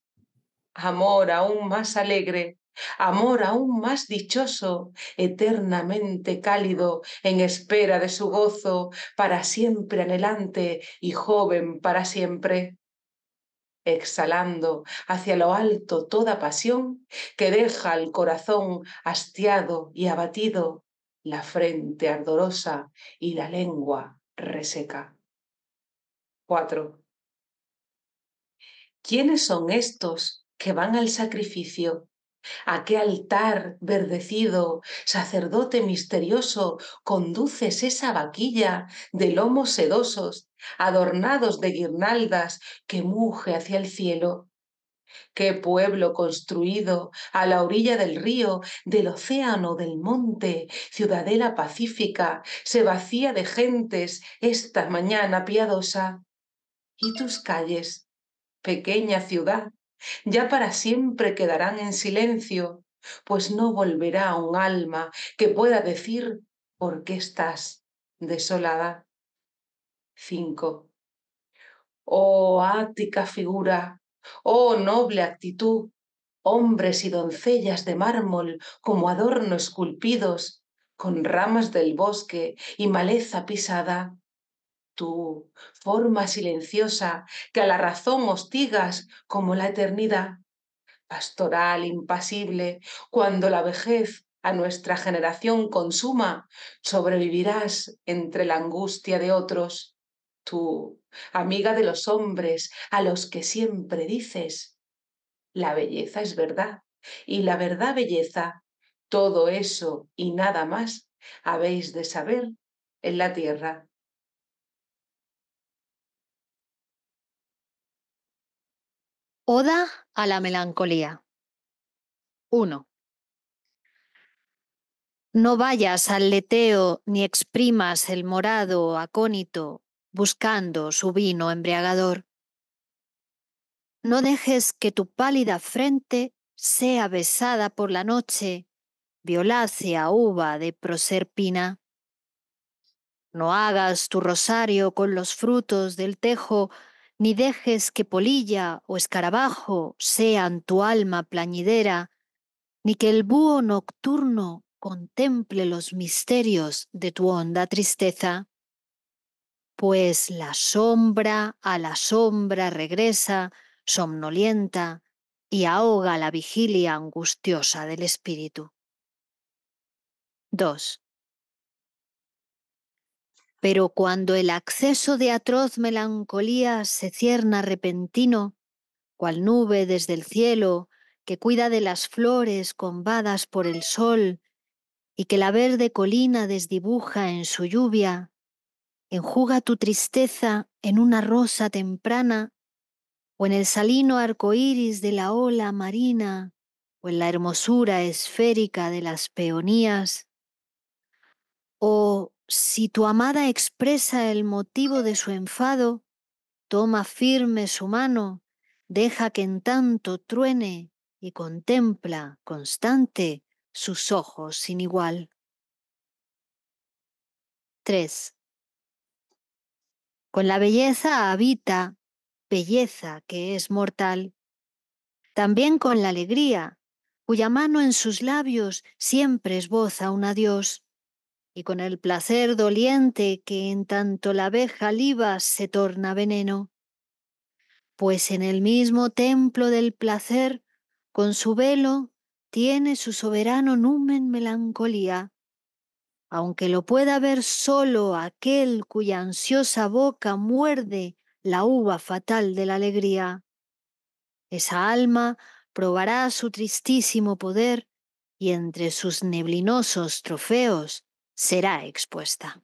Amor aún más alegre amor aún más dichoso, eternamente cálido, en espera de su gozo, para siempre anhelante y joven para siempre. Exhalando hacia lo alto toda pasión que deja al corazón hastiado y abatido, la frente ardorosa y la lengua reseca. 4. ¿Quiénes son estos que van al sacrificio ¿A qué altar verdecido, sacerdote misterioso, conduces esa vaquilla de lomos sedosos, adornados de guirnaldas, que muge hacia el cielo? ¿Qué pueblo construido a la orilla del río, del océano, del monte, ciudadela pacífica, se vacía de gentes esta mañana piadosa? ¿Y tus calles, pequeña ciudad, ya para siempre quedarán en silencio, pues no volverá un alma que pueda decir por qué estás desolada. 5. Oh ática figura, oh noble actitud, hombres y doncellas de mármol como adorno esculpidos, con ramas del bosque y maleza pisada, tu forma silenciosa, que a la razón hostigas como la eternidad, pastoral, impasible, cuando la vejez a nuestra generación consuma, sobrevivirás entre la angustia de otros. Tú, amiga de los hombres, a los que siempre dices, la belleza es verdad, y la verdad belleza, todo eso y nada más habéis de saber en la tierra. Oda a la melancolía. 1. No vayas al leteo ni exprimas el morado acónito buscando su vino embriagador. No dejes que tu pálida frente sea besada por la noche, violácea uva de proserpina. No hagas tu rosario con los frutos del tejo ni dejes que polilla o escarabajo sean tu alma plañidera, ni que el búho nocturno contemple los misterios de tu honda tristeza, pues la sombra a la sombra regresa, somnolienta, y ahoga la vigilia angustiosa del espíritu. 2. Pero cuando el acceso de atroz melancolía se cierna repentino, cual nube desde el cielo que cuida de las flores combadas por el sol y que la verde colina desdibuja en su lluvia, enjuga tu tristeza en una rosa temprana o en el salino arco iris de la ola marina o en la hermosura esférica de las peonías, o si tu amada expresa el motivo de su enfado, toma firme su mano, deja que en tanto truene y contempla constante sus ojos sin igual. 3. Con la belleza habita belleza que es mortal. También con la alegría, cuya mano en sus labios siempre esboza un adiós y con el placer doliente que en tanto la abeja liba se torna veneno. Pues en el mismo templo del placer, con su velo, tiene su soberano numen melancolía, aunque lo pueda ver solo aquel cuya ansiosa boca muerde la uva fatal de la alegría. Esa alma probará su tristísimo poder y entre sus neblinosos trofeos será expuesta.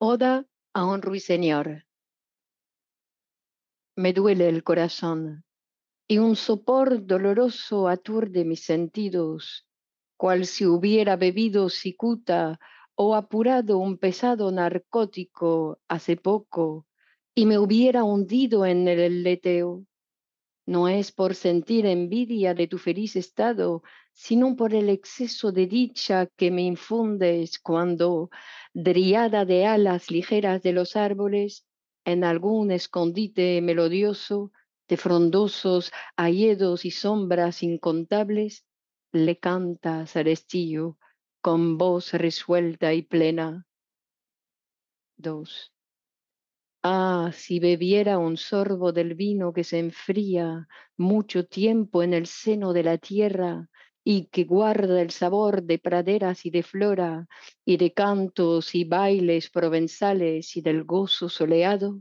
Oda a un ruiseñor. Me duele el corazón y un sopor doloroso aturde mis sentidos, cual si hubiera bebido cicuta o apurado un pesado narcótico hace poco y me hubiera hundido en el leteo. No es por sentir envidia de tu feliz estado, sino por el exceso de dicha que me infundes cuando, driada de alas ligeras de los árboles, en algún escondite melodioso de frondosos hayedos y sombras incontables, le cantas al estío con voz resuelta y plena. 2. Ah, si bebiera un sorbo del vino que se enfría mucho tiempo en el seno de la tierra y que guarda el sabor de praderas y de flora y de cantos y bailes provenzales y del gozo soleado,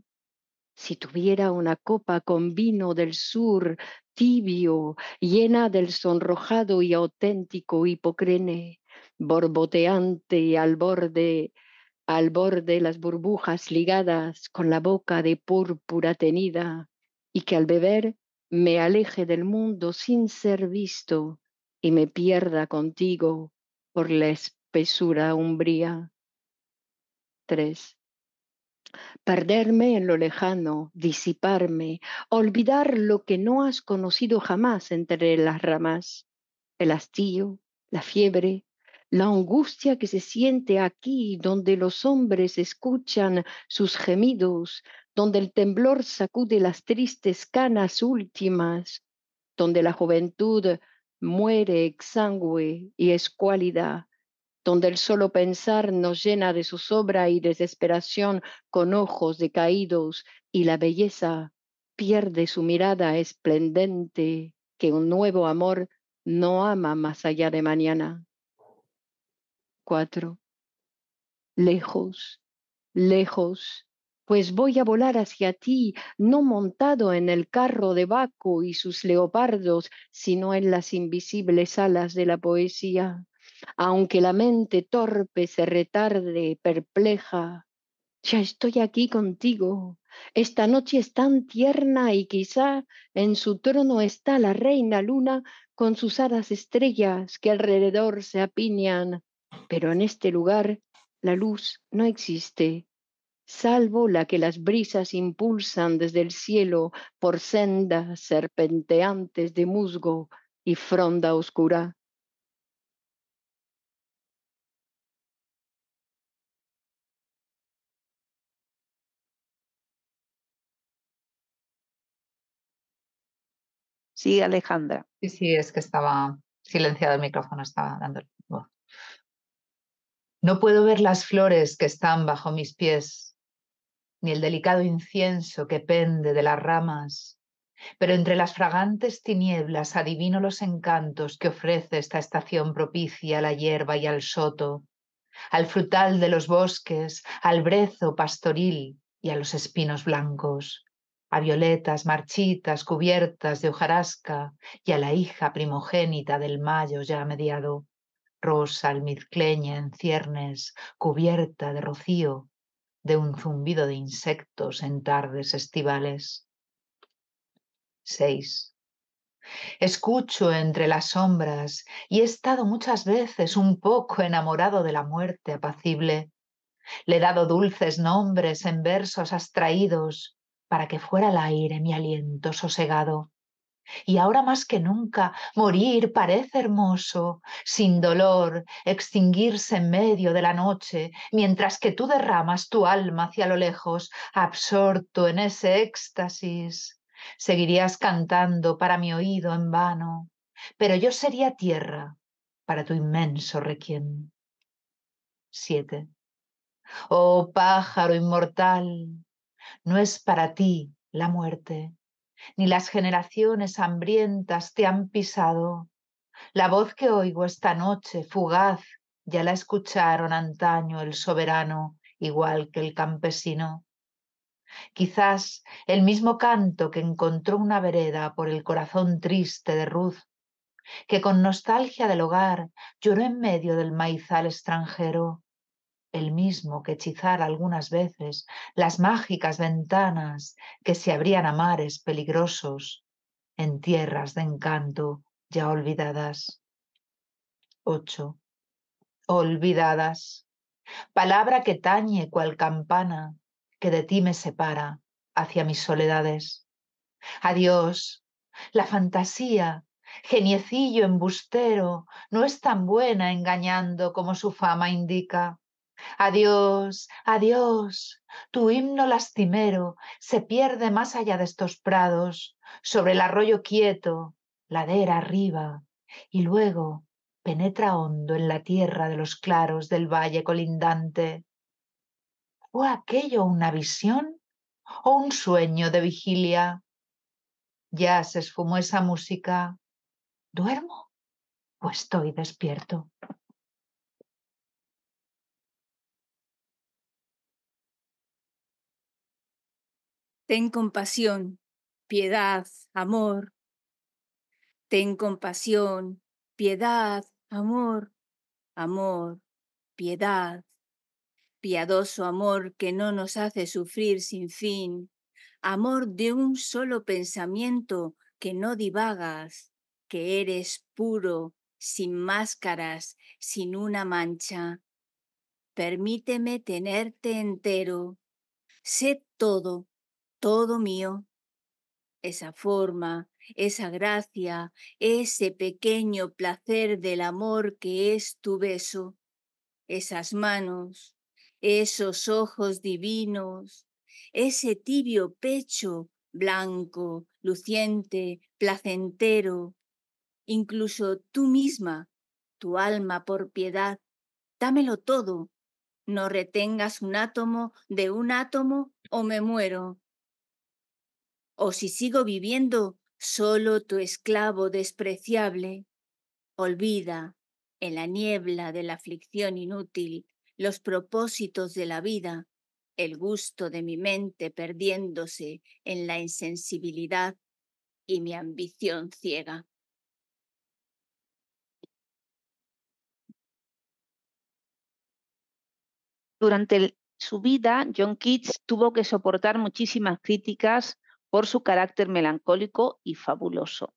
si tuviera una copa con vino del sur tibio, llena del sonrojado y auténtico hipocrene, borboteante al borde al borde las burbujas ligadas con la boca de púrpura tenida, y que al beber me aleje del mundo sin ser visto y me pierda contigo por la espesura umbría. 3. Perderme en lo lejano, disiparme, olvidar lo que no has conocido jamás entre las ramas, el hastío, la fiebre, la angustia que se siente aquí, donde los hombres escuchan sus gemidos, donde el temblor sacude las tristes canas últimas, donde la juventud muere exangüe y escuálida, donde el solo pensar nos llena de zozobra y desesperación con ojos decaídos y la belleza pierde su mirada esplendente que un nuevo amor no ama más allá de mañana. Cuatro. Lejos, lejos, pues voy a volar hacia ti, no montado en el carro de Baco y sus leopardos, sino en las invisibles alas de la poesía. Aunque la mente torpe se retarde, perpleja, ya estoy aquí contigo. Esta noche es tan tierna y quizá en su trono está la reina luna con sus hadas estrellas que alrededor se apiñan pero en este lugar la luz no existe, salvo la que las brisas impulsan desde el cielo por sendas serpenteantes de musgo y fronda oscura. Sí, Alejandra. Sí, sí, es que estaba silenciado el micrófono, estaba dándole. No puedo ver las flores que están bajo mis pies, ni el delicado incienso que pende de las ramas, pero entre las fragantes tinieblas adivino los encantos que ofrece esta estación propicia a la hierba y al soto, al frutal de los bosques, al brezo pastoril y a los espinos blancos, a violetas marchitas cubiertas de hojarasca y a la hija primogénita del mayo ya mediado rosa almizcleña en ciernes, cubierta de rocío, de un zumbido de insectos en tardes estivales. 6. Escucho entre las sombras y he estado muchas veces un poco enamorado de la muerte apacible. Le he dado dulces nombres en versos abstraídos para que fuera al aire mi aliento sosegado. Y ahora más que nunca, morir parece hermoso, sin dolor, extinguirse en medio de la noche, mientras que tú derramas tu alma hacia lo lejos, absorto en ese éxtasis. Seguirías cantando para mi oído en vano, pero yo sería tierra para tu inmenso requiem. 7. Oh pájaro inmortal, no es para ti la muerte, ni las generaciones hambrientas te han pisado. La voz que oigo esta noche, fugaz, ya la escucharon antaño el soberano, igual que el campesino. Quizás el mismo canto que encontró una vereda por el corazón triste de Ruth, que con nostalgia del hogar lloró en medio del maizal extranjero, el mismo que hechizara algunas veces las mágicas ventanas que se abrían a mares peligrosos en tierras de encanto ya olvidadas. 8. Olvidadas. Palabra que tañe cual campana que de ti me separa hacia mis soledades. Adiós. La fantasía, geniecillo embustero, no es tan buena engañando como su fama indica. Adiós, adiós, tu himno lastimero se pierde más allá de estos prados, sobre el arroyo quieto, ladera arriba, y luego penetra hondo en la tierra de los claros del valle colindante. ¿O aquello una visión o un sueño de vigilia? Ya se esfumó esa música. ¿Duermo o estoy despierto? Ten compasión, piedad, amor. Ten compasión, piedad, amor, amor, piedad. Piadoso amor que no nos hace sufrir sin fin. Amor de un solo pensamiento que no divagas, que eres puro, sin máscaras, sin una mancha. Permíteme tenerte entero. Sé todo, todo mío. Esa forma, esa gracia, ese pequeño placer del amor que es tu beso, esas manos, esos ojos divinos, ese tibio pecho blanco, luciente, placentero, incluso tú misma, tu alma por piedad, dámelo todo, no retengas un átomo de un átomo o me muero o si sigo viviendo solo tu esclavo despreciable. Olvida, en la niebla de la aflicción inútil, los propósitos de la vida, el gusto de mi mente perdiéndose en la insensibilidad y mi ambición ciega. Durante su vida, John Keats tuvo que soportar muchísimas críticas por su carácter melancólico y fabuloso.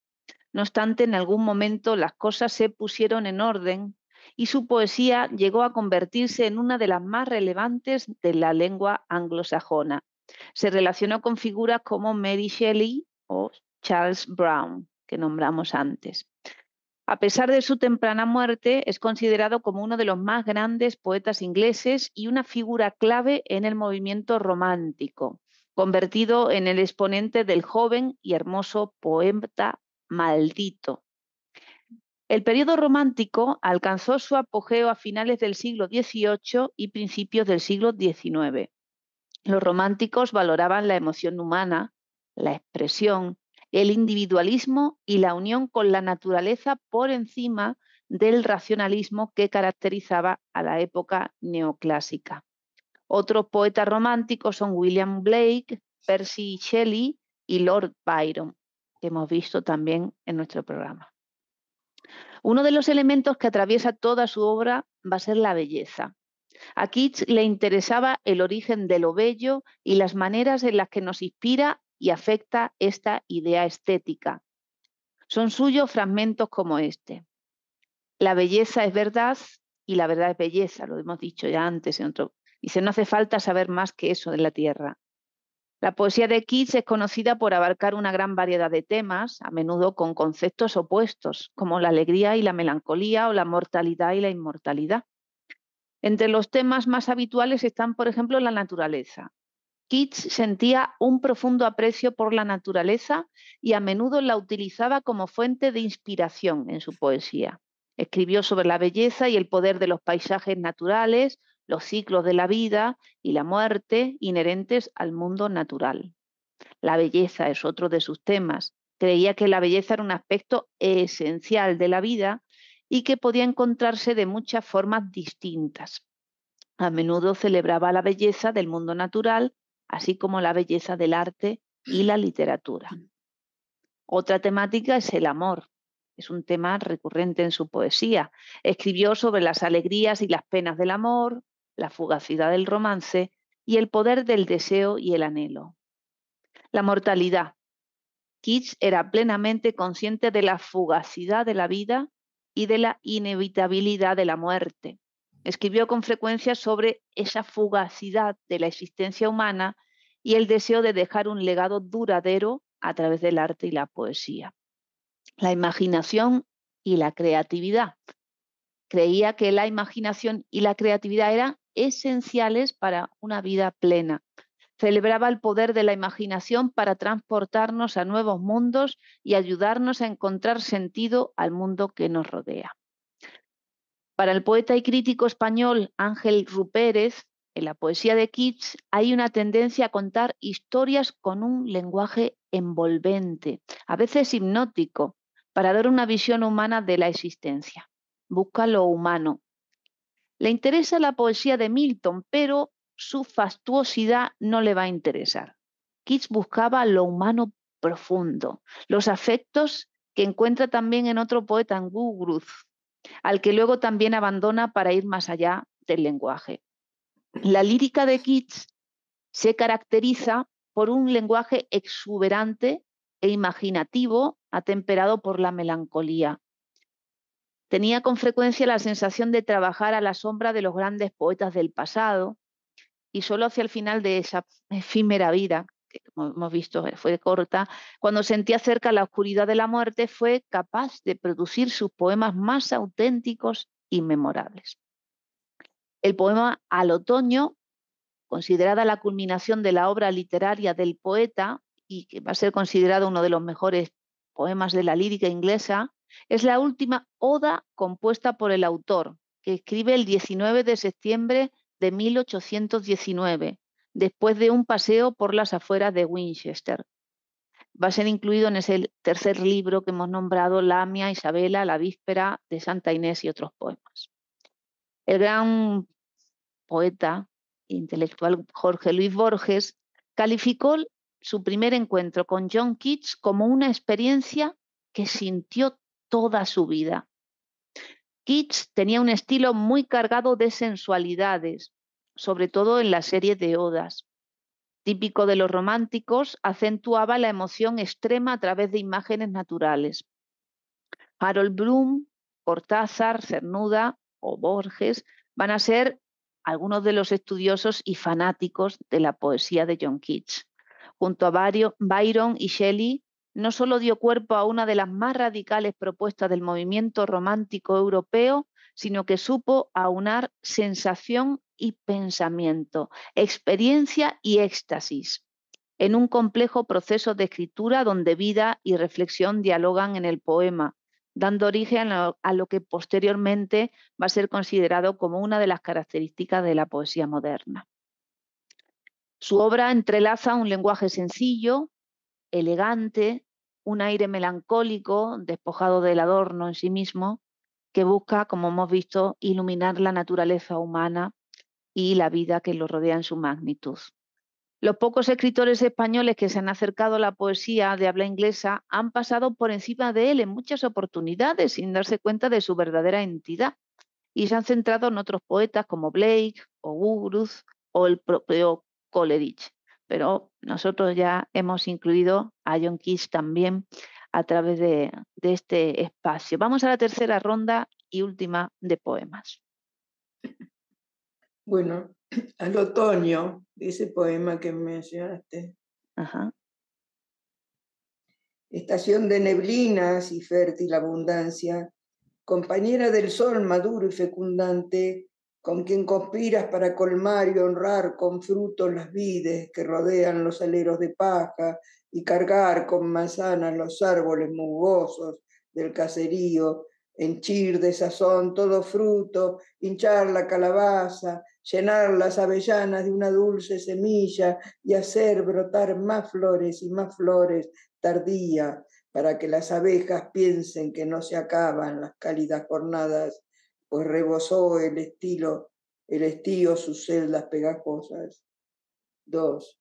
No obstante, en algún momento las cosas se pusieron en orden y su poesía llegó a convertirse en una de las más relevantes de la lengua anglosajona. Se relacionó con figuras como Mary Shelley o Charles Brown, que nombramos antes. A pesar de su temprana muerte, es considerado como uno de los más grandes poetas ingleses y una figura clave en el movimiento romántico, convertido en el exponente del joven y hermoso poeta maldito. El periodo romántico alcanzó su apogeo a finales del siglo XVIII y principios del siglo XIX. Los románticos valoraban la emoción humana, la expresión, el individualismo y la unión con la naturaleza por encima del racionalismo que caracterizaba a la época neoclásica. Otros poetas románticos son William Blake, Percy Shelley y Lord Byron, que hemos visto también en nuestro programa. Uno de los elementos que atraviesa toda su obra va a ser la belleza. A Keats le interesaba el origen de lo bello y las maneras en las que nos inspira y afecta esta idea estética. Son suyos fragmentos como este. La belleza es verdad y la verdad es belleza, lo hemos dicho ya antes en otro y se no hace falta saber más que eso de la Tierra. La poesía de Keats es conocida por abarcar una gran variedad de temas, a menudo con conceptos opuestos, como la alegría y la melancolía o la mortalidad y la inmortalidad. Entre los temas más habituales están, por ejemplo, la naturaleza. Keats sentía un profundo aprecio por la naturaleza y a menudo la utilizaba como fuente de inspiración en su poesía. Escribió sobre la belleza y el poder de los paisajes naturales los ciclos de la vida y la muerte inherentes al mundo natural. La belleza es otro de sus temas. Creía que la belleza era un aspecto esencial de la vida y que podía encontrarse de muchas formas distintas. A menudo celebraba la belleza del mundo natural, así como la belleza del arte y la literatura. Mm. Otra temática es el amor. Es un tema recurrente en su poesía. Escribió sobre las alegrías y las penas del amor, la fugacidad del romance y el poder del deseo y el anhelo. La mortalidad. Keats era plenamente consciente de la fugacidad de la vida y de la inevitabilidad de la muerte. Escribió con frecuencia sobre esa fugacidad de la existencia humana y el deseo de dejar un legado duradero a través del arte y la poesía. La imaginación y la creatividad. Creía que la imaginación y la creatividad eran esenciales para una vida plena. Celebraba el poder de la imaginación para transportarnos a nuevos mundos y ayudarnos a encontrar sentido al mundo que nos rodea. Para el poeta y crítico español Ángel Rupérez, en la poesía de Keats hay una tendencia a contar historias con un lenguaje envolvente, a veces hipnótico, para dar una visión humana de la existencia. Busca lo humano, le interesa la poesía de Milton, pero su fastuosidad no le va a interesar. Keats buscaba lo humano profundo, los afectos que encuentra también en otro poeta, en al que luego también abandona para ir más allá del lenguaje. La lírica de Keats se caracteriza por un lenguaje exuberante e imaginativo, atemperado por la melancolía. Tenía con frecuencia la sensación de trabajar a la sombra de los grandes poetas del pasado y solo hacia el final de esa efímera vida, que como hemos visto eh, fue corta, cuando sentía cerca la oscuridad de la muerte, fue capaz de producir sus poemas más auténticos y memorables. El poema Al otoño, considerada la culminación de la obra literaria del poeta y que va a ser considerado uno de los mejores poemas de la lírica inglesa, es la última oda compuesta por el autor, que escribe el 19 de septiembre de 1819, después de un paseo por las afueras de Winchester. Va a ser incluido en ese tercer libro que hemos nombrado, Lamia, Isabela, La Víspera de Santa Inés y otros poemas. El gran poeta e intelectual Jorge Luis Borges calificó su primer encuentro con John Keats como una experiencia que sintió toda su vida. Keats tenía un estilo muy cargado de sensualidades, sobre todo en la serie de odas. Típico de los románticos, acentuaba la emoción extrema a través de imágenes naturales. Harold Bloom, Cortázar, Cernuda o Borges van a ser algunos de los estudiosos y fanáticos de la poesía de John Keats. Junto a Byron y Shelley, no solo dio cuerpo a una de las más radicales propuestas del movimiento romántico europeo, sino que supo aunar sensación y pensamiento, experiencia y éxtasis, en un complejo proceso de escritura donde vida y reflexión dialogan en el poema, dando origen a lo, que posteriormente va a ser considerado como una de las características de la poesía moderna. Su obra entrelaza un lenguaje sencillo, elegante, un aire melancólico, despojado del adorno en sí mismo, que busca, como hemos visto, iluminar la naturaleza humana y la vida que lo rodea en su magnitud. Los pocos escritores españoles que se han acercado a la poesía de habla inglesa han pasado por encima de él en muchas oportunidades sin darse cuenta de su verdadera entidad y se han centrado en otros poetas como Blake o Woodruff o el propio Coleridge pero nosotros ya hemos incluido a John Kiss también a través de, este espacio. Vamos a la tercera ronda y última de poemas. Bueno, al otoño, ese poema que mencionaste. Ajá. Estación de neblinas y fértil abundancia, compañera del sol maduro y fecundante, con quien conspiras para colmar y honrar con frutos las vides que rodean los aleros de paja y cargar con manzanas los árboles mugosos del caserío, henchir de sazón todo fruto, hinchar la calabaza, llenar las avellanas de una dulce semilla y hacer brotar más flores y más flores tardía para que las abejas piensen que no se acaban las cálidas jornadas pues rebosó el estilo, el estío sus celdas pegajosas. Dos.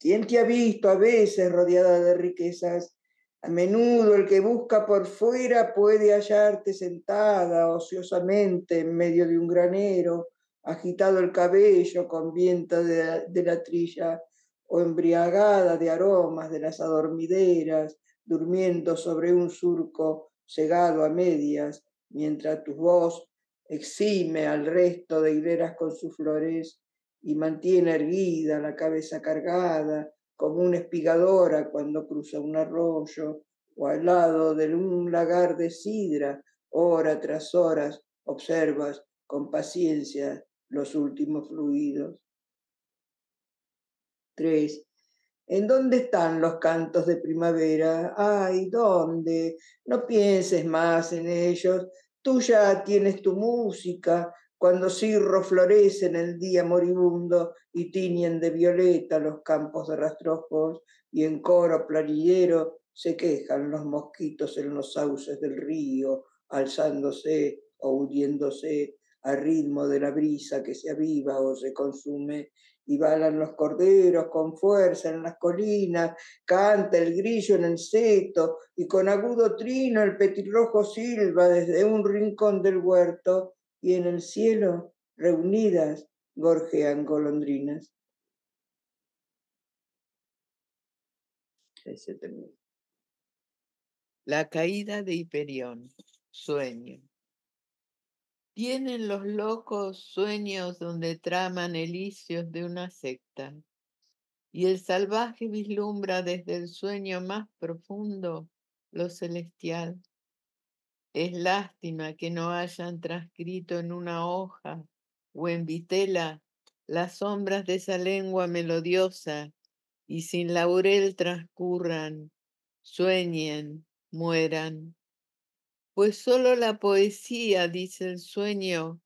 ¿Quién te ha visto a veces rodeada de riquezas? A menudo el que busca por fuera puede hallarte sentada ociosamente en medio de un granero, agitado el cabello con viento de la, de la trilla o embriagada de aromas de las adormideras, durmiendo sobre un surco cegado a medias, mientras tu voz exime al resto de hileras con sus flores y mantiene erguida la cabeza cargada como una espigadora cuando cruza un arroyo o al lado de un lagar de sidra, hora tras hora observas con paciencia los últimos fluidos. 3. ¿En dónde están los cantos de primavera? Ay, ¿dónde? No pienses más en ellos. Tú ya tienes tu música. Cuando cirro florece en el día moribundo y tiñen de violeta los campos de rastrojos y en coro planillero se quejan los mosquitos en los sauces del río, alzándose o hundiéndose al ritmo de la brisa que se aviva o se consume y balan los corderos con fuerza en las colinas, canta el grillo en el seto, y con agudo trino el petirrojo silba desde un rincón del huerto, y en el cielo, reunidas, gorjean golondrinas. La caída de Hiperión, sueño. Tienen los locos sueños donde traman elicios de una secta. Y el salvaje vislumbra desde el sueño más profundo lo celestial. Es lástima que no hayan transcrito en una hoja o en vitela las sombras de esa lengua melodiosa y sin laurel transcurran, sueñen, mueran pues solo la poesía, dice el sueño,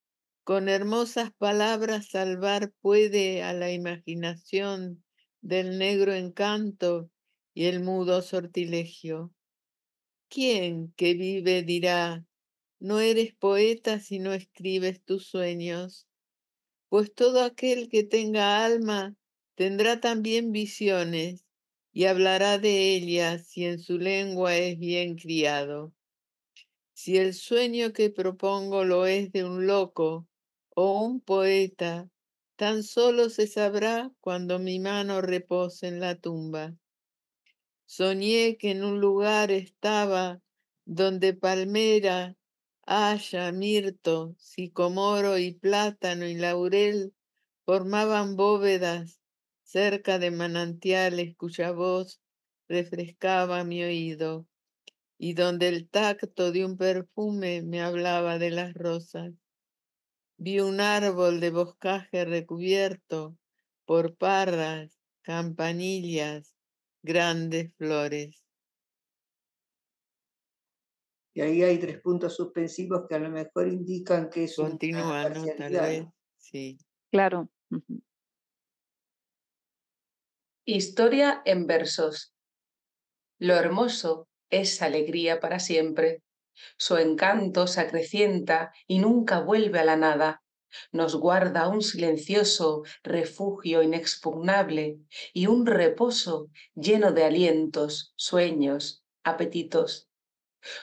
con hermosas palabras salvar puede a la imaginación del negro encanto y el mudo sortilegio. ¿Quién que vive dirá, no eres poeta si no escribes tus sueños? Pues todo aquel que tenga alma tendrá también visiones y hablará de ellas si en su lengua es bien criado. Si el sueño que propongo lo es de un loco o un poeta, tan solo se sabrá cuando mi mano repose en la tumba. Soñé que en un lugar estaba donde palmera, haya, mirto, sicomoro y plátano y laurel formaban bóvedas cerca de manantiales cuya voz refrescaba mi oído y donde el tacto de un perfume me hablaba de las rosas. Vi un árbol de boscaje recubierto por pardas, campanillas, grandes flores. Y ahí hay tres puntos suspensivos que a lo mejor indican que es Continúa, Tal vez, sí. Claro. Historia en versos. Lo hermoso es alegría para siempre. Su encanto se acrecienta y nunca vuelve a la nada. Nos guarda un silencioso refugio inexpugnable y un reposo lleno de alientos, sueños, apetitos.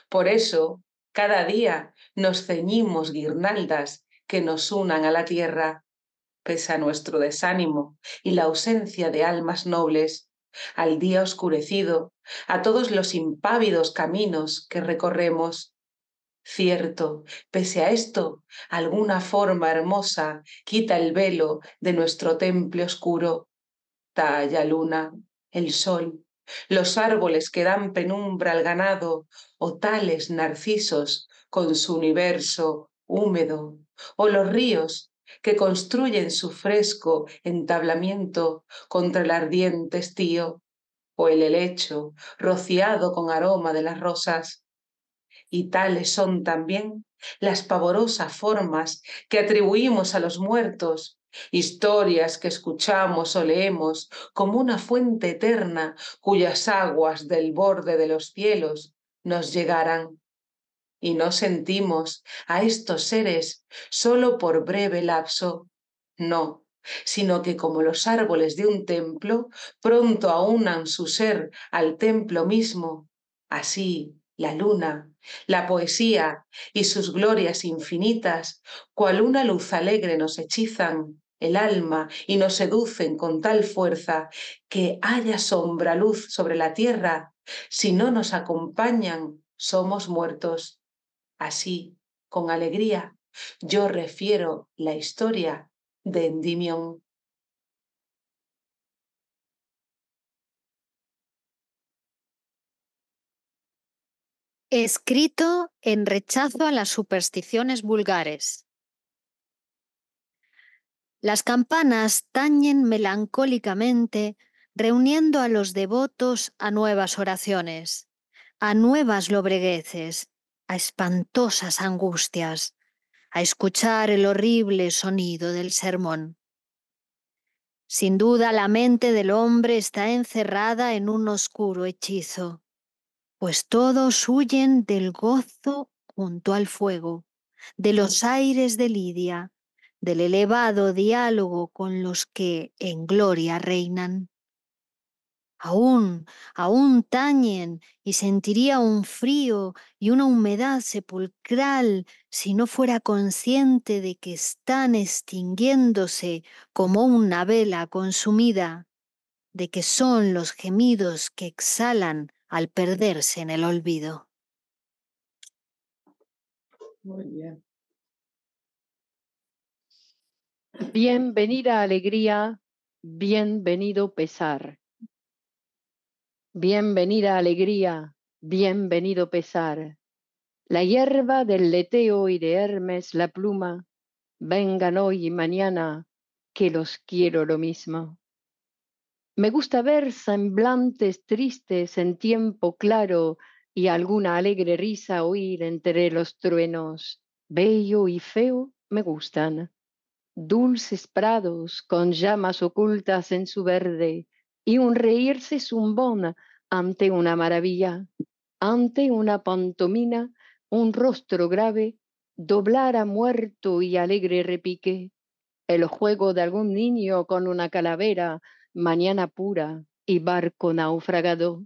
Por eso, cada día nos ceñimos guirnaldas que nos unan a la tierra, pese a nuestro desánimo y la ausencia de almas nobles, al día oscurecido, a todos los impávidos caminos que recorremos. Cierto, pese a esto, alguna forma hermosa quita el velo de nuestro temple oscuro. Talla luna, el sol, los árboles que dan penumbra al ganado, o tales narcisos con su universo húmedo, o los ríos que construyen su fresco entablamiento contra el ardiente estío o el helecho rociado con aroma de las rosas. Y tales son también las pavorosas formas que atribuimos a los muertos, historias que escuchamos o leemos como una fuente eterna cuyas aguas del borde de los cielos nos llegarán y no sentimos a estos seres solo por breve lapso, no, sino que como los árboles de un templo pronto aunan su ser al templo mismo, así la luna, la poesía y sus glorias infinitas, cual una luz alegre nos hechizan el alma y nos seducen con tal fuerza que haya sombra luz sobre la tierra, si no nos acompañan somos muertos Así, con alegría, yo refiero la historia de Endimión, Escrito en rechazo a las supersticiones vulgares. Las campanas tañen melancólicamente, reuniendo a los devotos a nuevas oraciones, a nuevas lobregueces, espantosas angustias, a escuchar el horrible sonido del sermón. Sin duda la mente del hombre está encerrada en un oscuro hechizo, pues todos huyen del gozo junto al fuego, de los aires de Lidia, del elevado diálogo con los que en gloria reinan. Aún, aún tañen y sentiría un frío y una humedad sepulcral si no fuera consciente de que están extinguiéndose como una vela consumida, de que son los gemidos que exhalan al perderse en el olvido. Muy bien. Bienvenida alegría, bienvenido pesar Bienvenida alegría, bienvenido pesar. La hierba del leteo y de Hermes la pluma, vengan hoy y mañana, que los quiero lo mismo. Me gusta ver semblantes tristes en tiempo claro y alguna alegre risa oír entre los truenos. Bello y feo me gustan. Dulces prados con llamas ocultas en su verde, y un reírse zumbón ante una maravilla, ante una pantomina, un rostro grave, doblar a muerto y alegre repique, el juego de algún niño con una calavera, mañana pura y barco naufragado,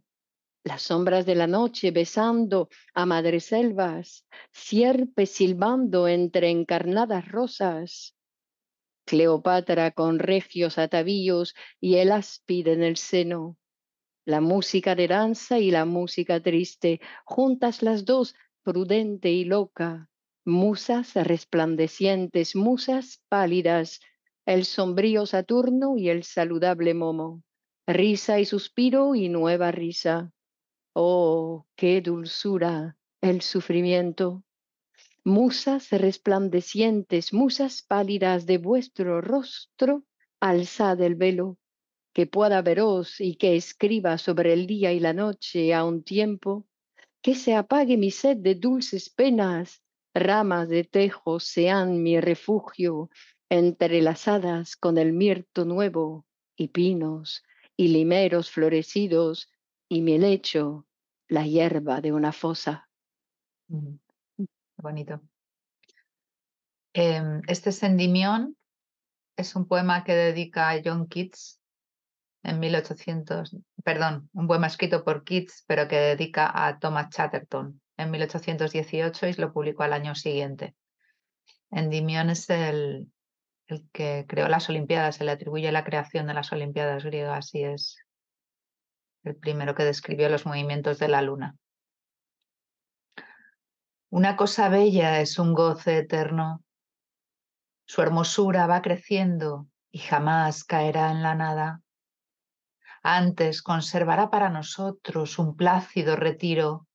las sombras de la noche besando a madreselvas, sierpe silbando entre encarnadas rosas, Cleopatra con regios atavíos y el áspide en el seno. La música de danza y la música triste, juntas las dos, prudente y loca. Musas resplandecientes, musas pálidas, el sombrío Saturno y el saludable Momo. Risa y suspiro y nueva risa. Oh, qué dulzura el sufrimiento musas resplandecientes, musas pálidas de vuestro rostro, alzad el velo, que pueda veros y que escriba sobre el día y la noche a un tiempo, que se apague mi sed de dulces penas, ramas de tejo sean mi refugio, entrelazadas con el mirto nuevo y pinos y limeros florecidos y mi lecho, la hierba de una fosa. Mm. Bonito. Em, este este endimión es un poema que dedica a John Keats en 1800, perdón, un poema escrito por Keats, pero que dedica a Thomas Chatterton en 1818 y lo publicó al año siguiente. endimión es el, el que creó las Olimpiadas, se le atribuye la creación de las Olimpiadas griegas y es el primero que describió los movimientos de la luna. Una cosa bella es un goce eterno. Su hermosura va creciendo y jamás caerá en la nada. Antes conservará para nosotros un plácido retiro,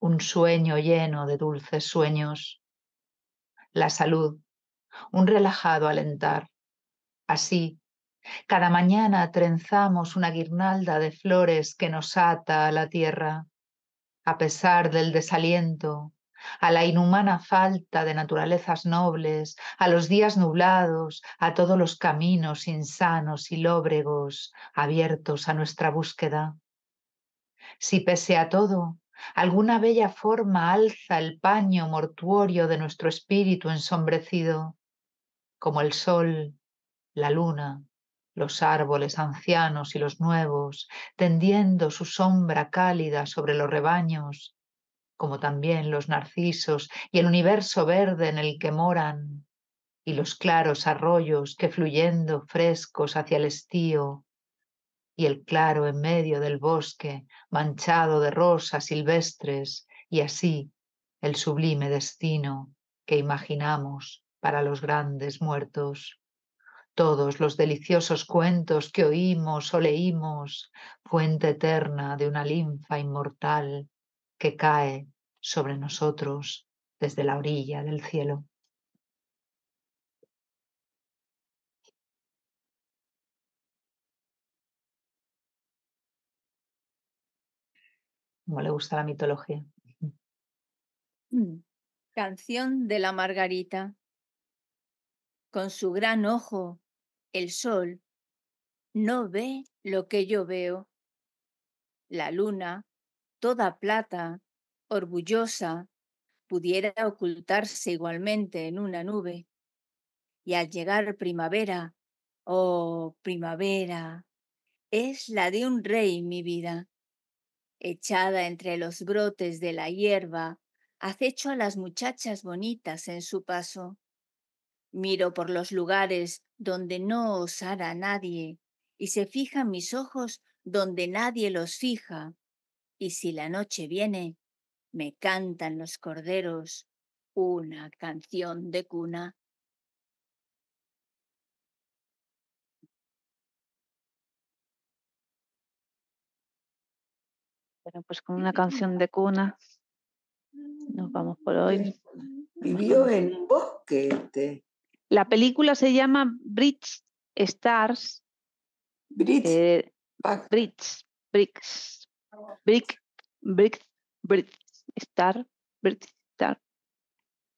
un sueño lleno de dulces sueños. La salud, un relajado alentar. Así, cada mañana trenzamos una guirnalda de flores que nos ata a la tierra. A pesar del desaliento, a la inhumana falta de naturalezas nobles, a los días nublados, a todos los caminos insanos y lóbregos abiertos a nuestra búsqueda. Si pese a todo, alguna bella forma alza el paño mortuorio de nuestro espíritu ensombrecido, como el sol, la luna, los árboles ancianos y los nuevos, tendiendo su sombra cálida sobre los rebaños, como también los narcisos y el universo verde en el que moran, y los claros arroyos que fluyendo frescos hacia el estío, y el claro en medio del bosque manchado de rosas silvestres, y así el sublime destino que imaginamos para los grandes muertos. Todos los deliciosos cuentos que oímos o leímos, fuente eterna de una linfa inmortal, que cae sobre nosotros desde la orilla del cielo. No le gusta la mitología. Mm, canción de la Margarita. Con su gran ojo, el sol, no ve lo que yo veo. La luna toda plata, orgullosa, pudiera ocultarse igualmente en una nube. Y al llegar primavera, oh primavera, es la de un rey mi vida. Echada entre los brotes de la hierba, acecho a las muchachas bonitas en su paso. Miro por los lugares donde no osara nadie, y se fijan mis ojos donde nadie los fija, y si la noche viene, me cantan los corderos una canción de cuna. Bueno, pues con una canción de cuna nos vamos por hoy. Vivió en un bosque. La película se llama Bridge Stars. Bridge. Bridge. Bricks. Brick, Brick, Star,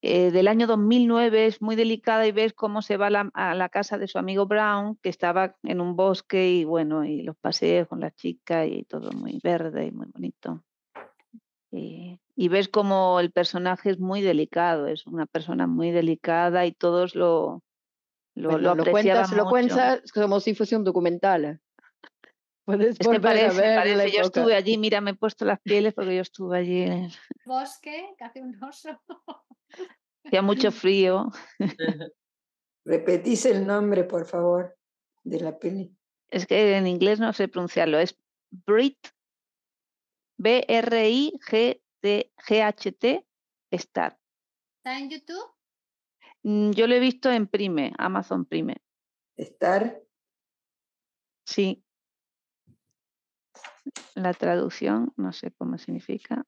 eh, del año 2009 es muy delicada y ves cómo se va a la casa de su amigo Brown, que estaba en un bosque y bueno, y los paseos con la chica y todo muy verde y muy bonito. Eh, y ves cómo el personaje es muy delicado, es una persona muy delicada y todos lo, lo, lo, lo cuentas como si fuese un documental es que parece, parece. Yo estuve allí, mira, me he puesto las pieles porque yo estuve allí. En el... Bosque, hace un oso. Hacía mucho frío. Repetís el nombre, por favor, de la peli. Es que en inglés no sé pronunciarlo. Es Brit, B-R-I-G-H-T, Star. ¿Está en YouTube? Mm, yo lo he visto en Prime, Amazon Prime. ¿Star? Sí, la traducción, no sé cómo significa.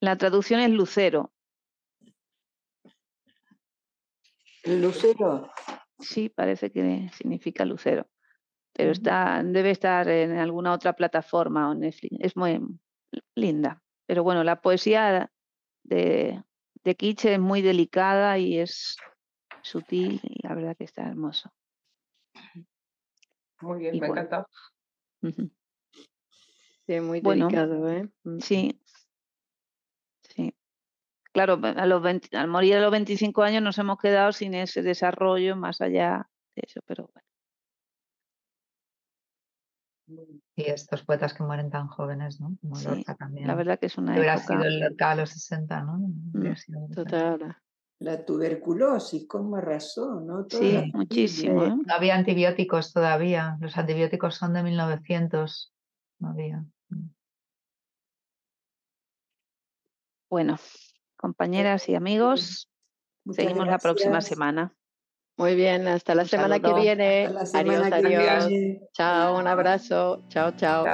La traducción es lucero. ¿Lucero? Sí, parece que significa lucero. Pero está, debe estar en alguna otra plataforma o Netflix. Es muy linda. Pero bueno, la poesía de, de es muy delicada y es sutil y la verdad que está hermoso. Muy bien, me encanta. Sí, muy delicado, ¿eh? Mm. Sí. Claro, a los al morir a los 25 años nos hemos quedado sin ese desarrollo más allá de eso, pero bueno. Y estos poetas que mueren tan jóvenes, ¿no? también. La verdad que es una. Hubiera ha sido el a los 60, ¿no? Mm, total la tuberculosis, como arrasó, ¿no? sí, muchísimo. ¿eh? ¿eh? No había antibióticos todavía, los antibióticos son de 1900. Mm. Bueno, eh, compañeras y mm, amigos, seguimos la próxima semana. Muy bien, hasta la semana que viene. adiós, adiós. Chao, un abrazo. chao, chao.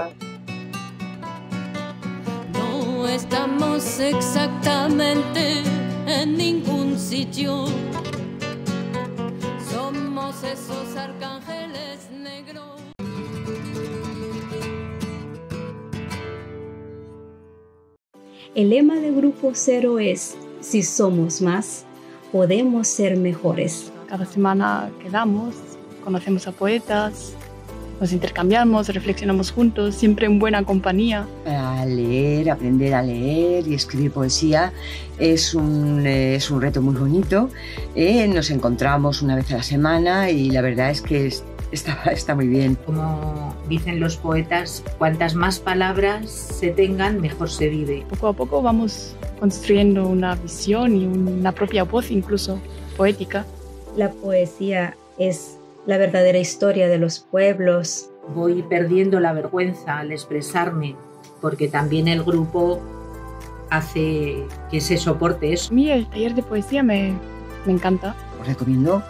No estamos exactamente en ningún sitio. Somos esos arcángeles negros. El lema de Grupo Cero es, si somos más, podemos ser mejores. Cada semana quedamos, conocemos a poetas, nos intercambiamos, reflexionamos juntos, siempre en buena compañía. A leer, aprender a leer y escribir poesía es un, eh, es un reto muy bonito. Eh, nos encontramos una vez a la semana y la verdad es que está, muy bien. Como dicen los poetas, cuantas más palabras se tengan, mejor se vive. Poco a poco vamos construyendo una visión y una propia voz incluso poética. La poesía es la verdadera historia de los pueblos. Voy perdiendo la vergüenza al expresarme, porque también el grupo hace que se soporte eso. A mí el taller de poesía me, me encanta. Os recomiendo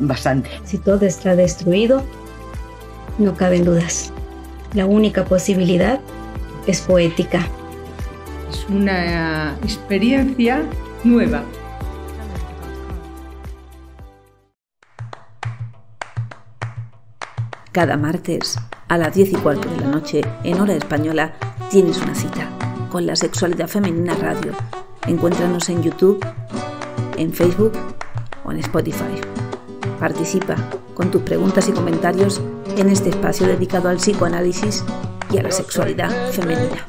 bastante. Si todo está destruido, no caben dudas. La única posibilidad es poética. Es una experiencia nueva. Cada martes, a las 10 y cuarto de la noche, en hora española, tienes una cita con la sexualidad femenina radio. Encuéntranos en YouTube, en Facebook o en Spotify. Participa con tus preguntas y comentarios en este espacio dedicado al psicoanálisis y a la sexualidad femenina.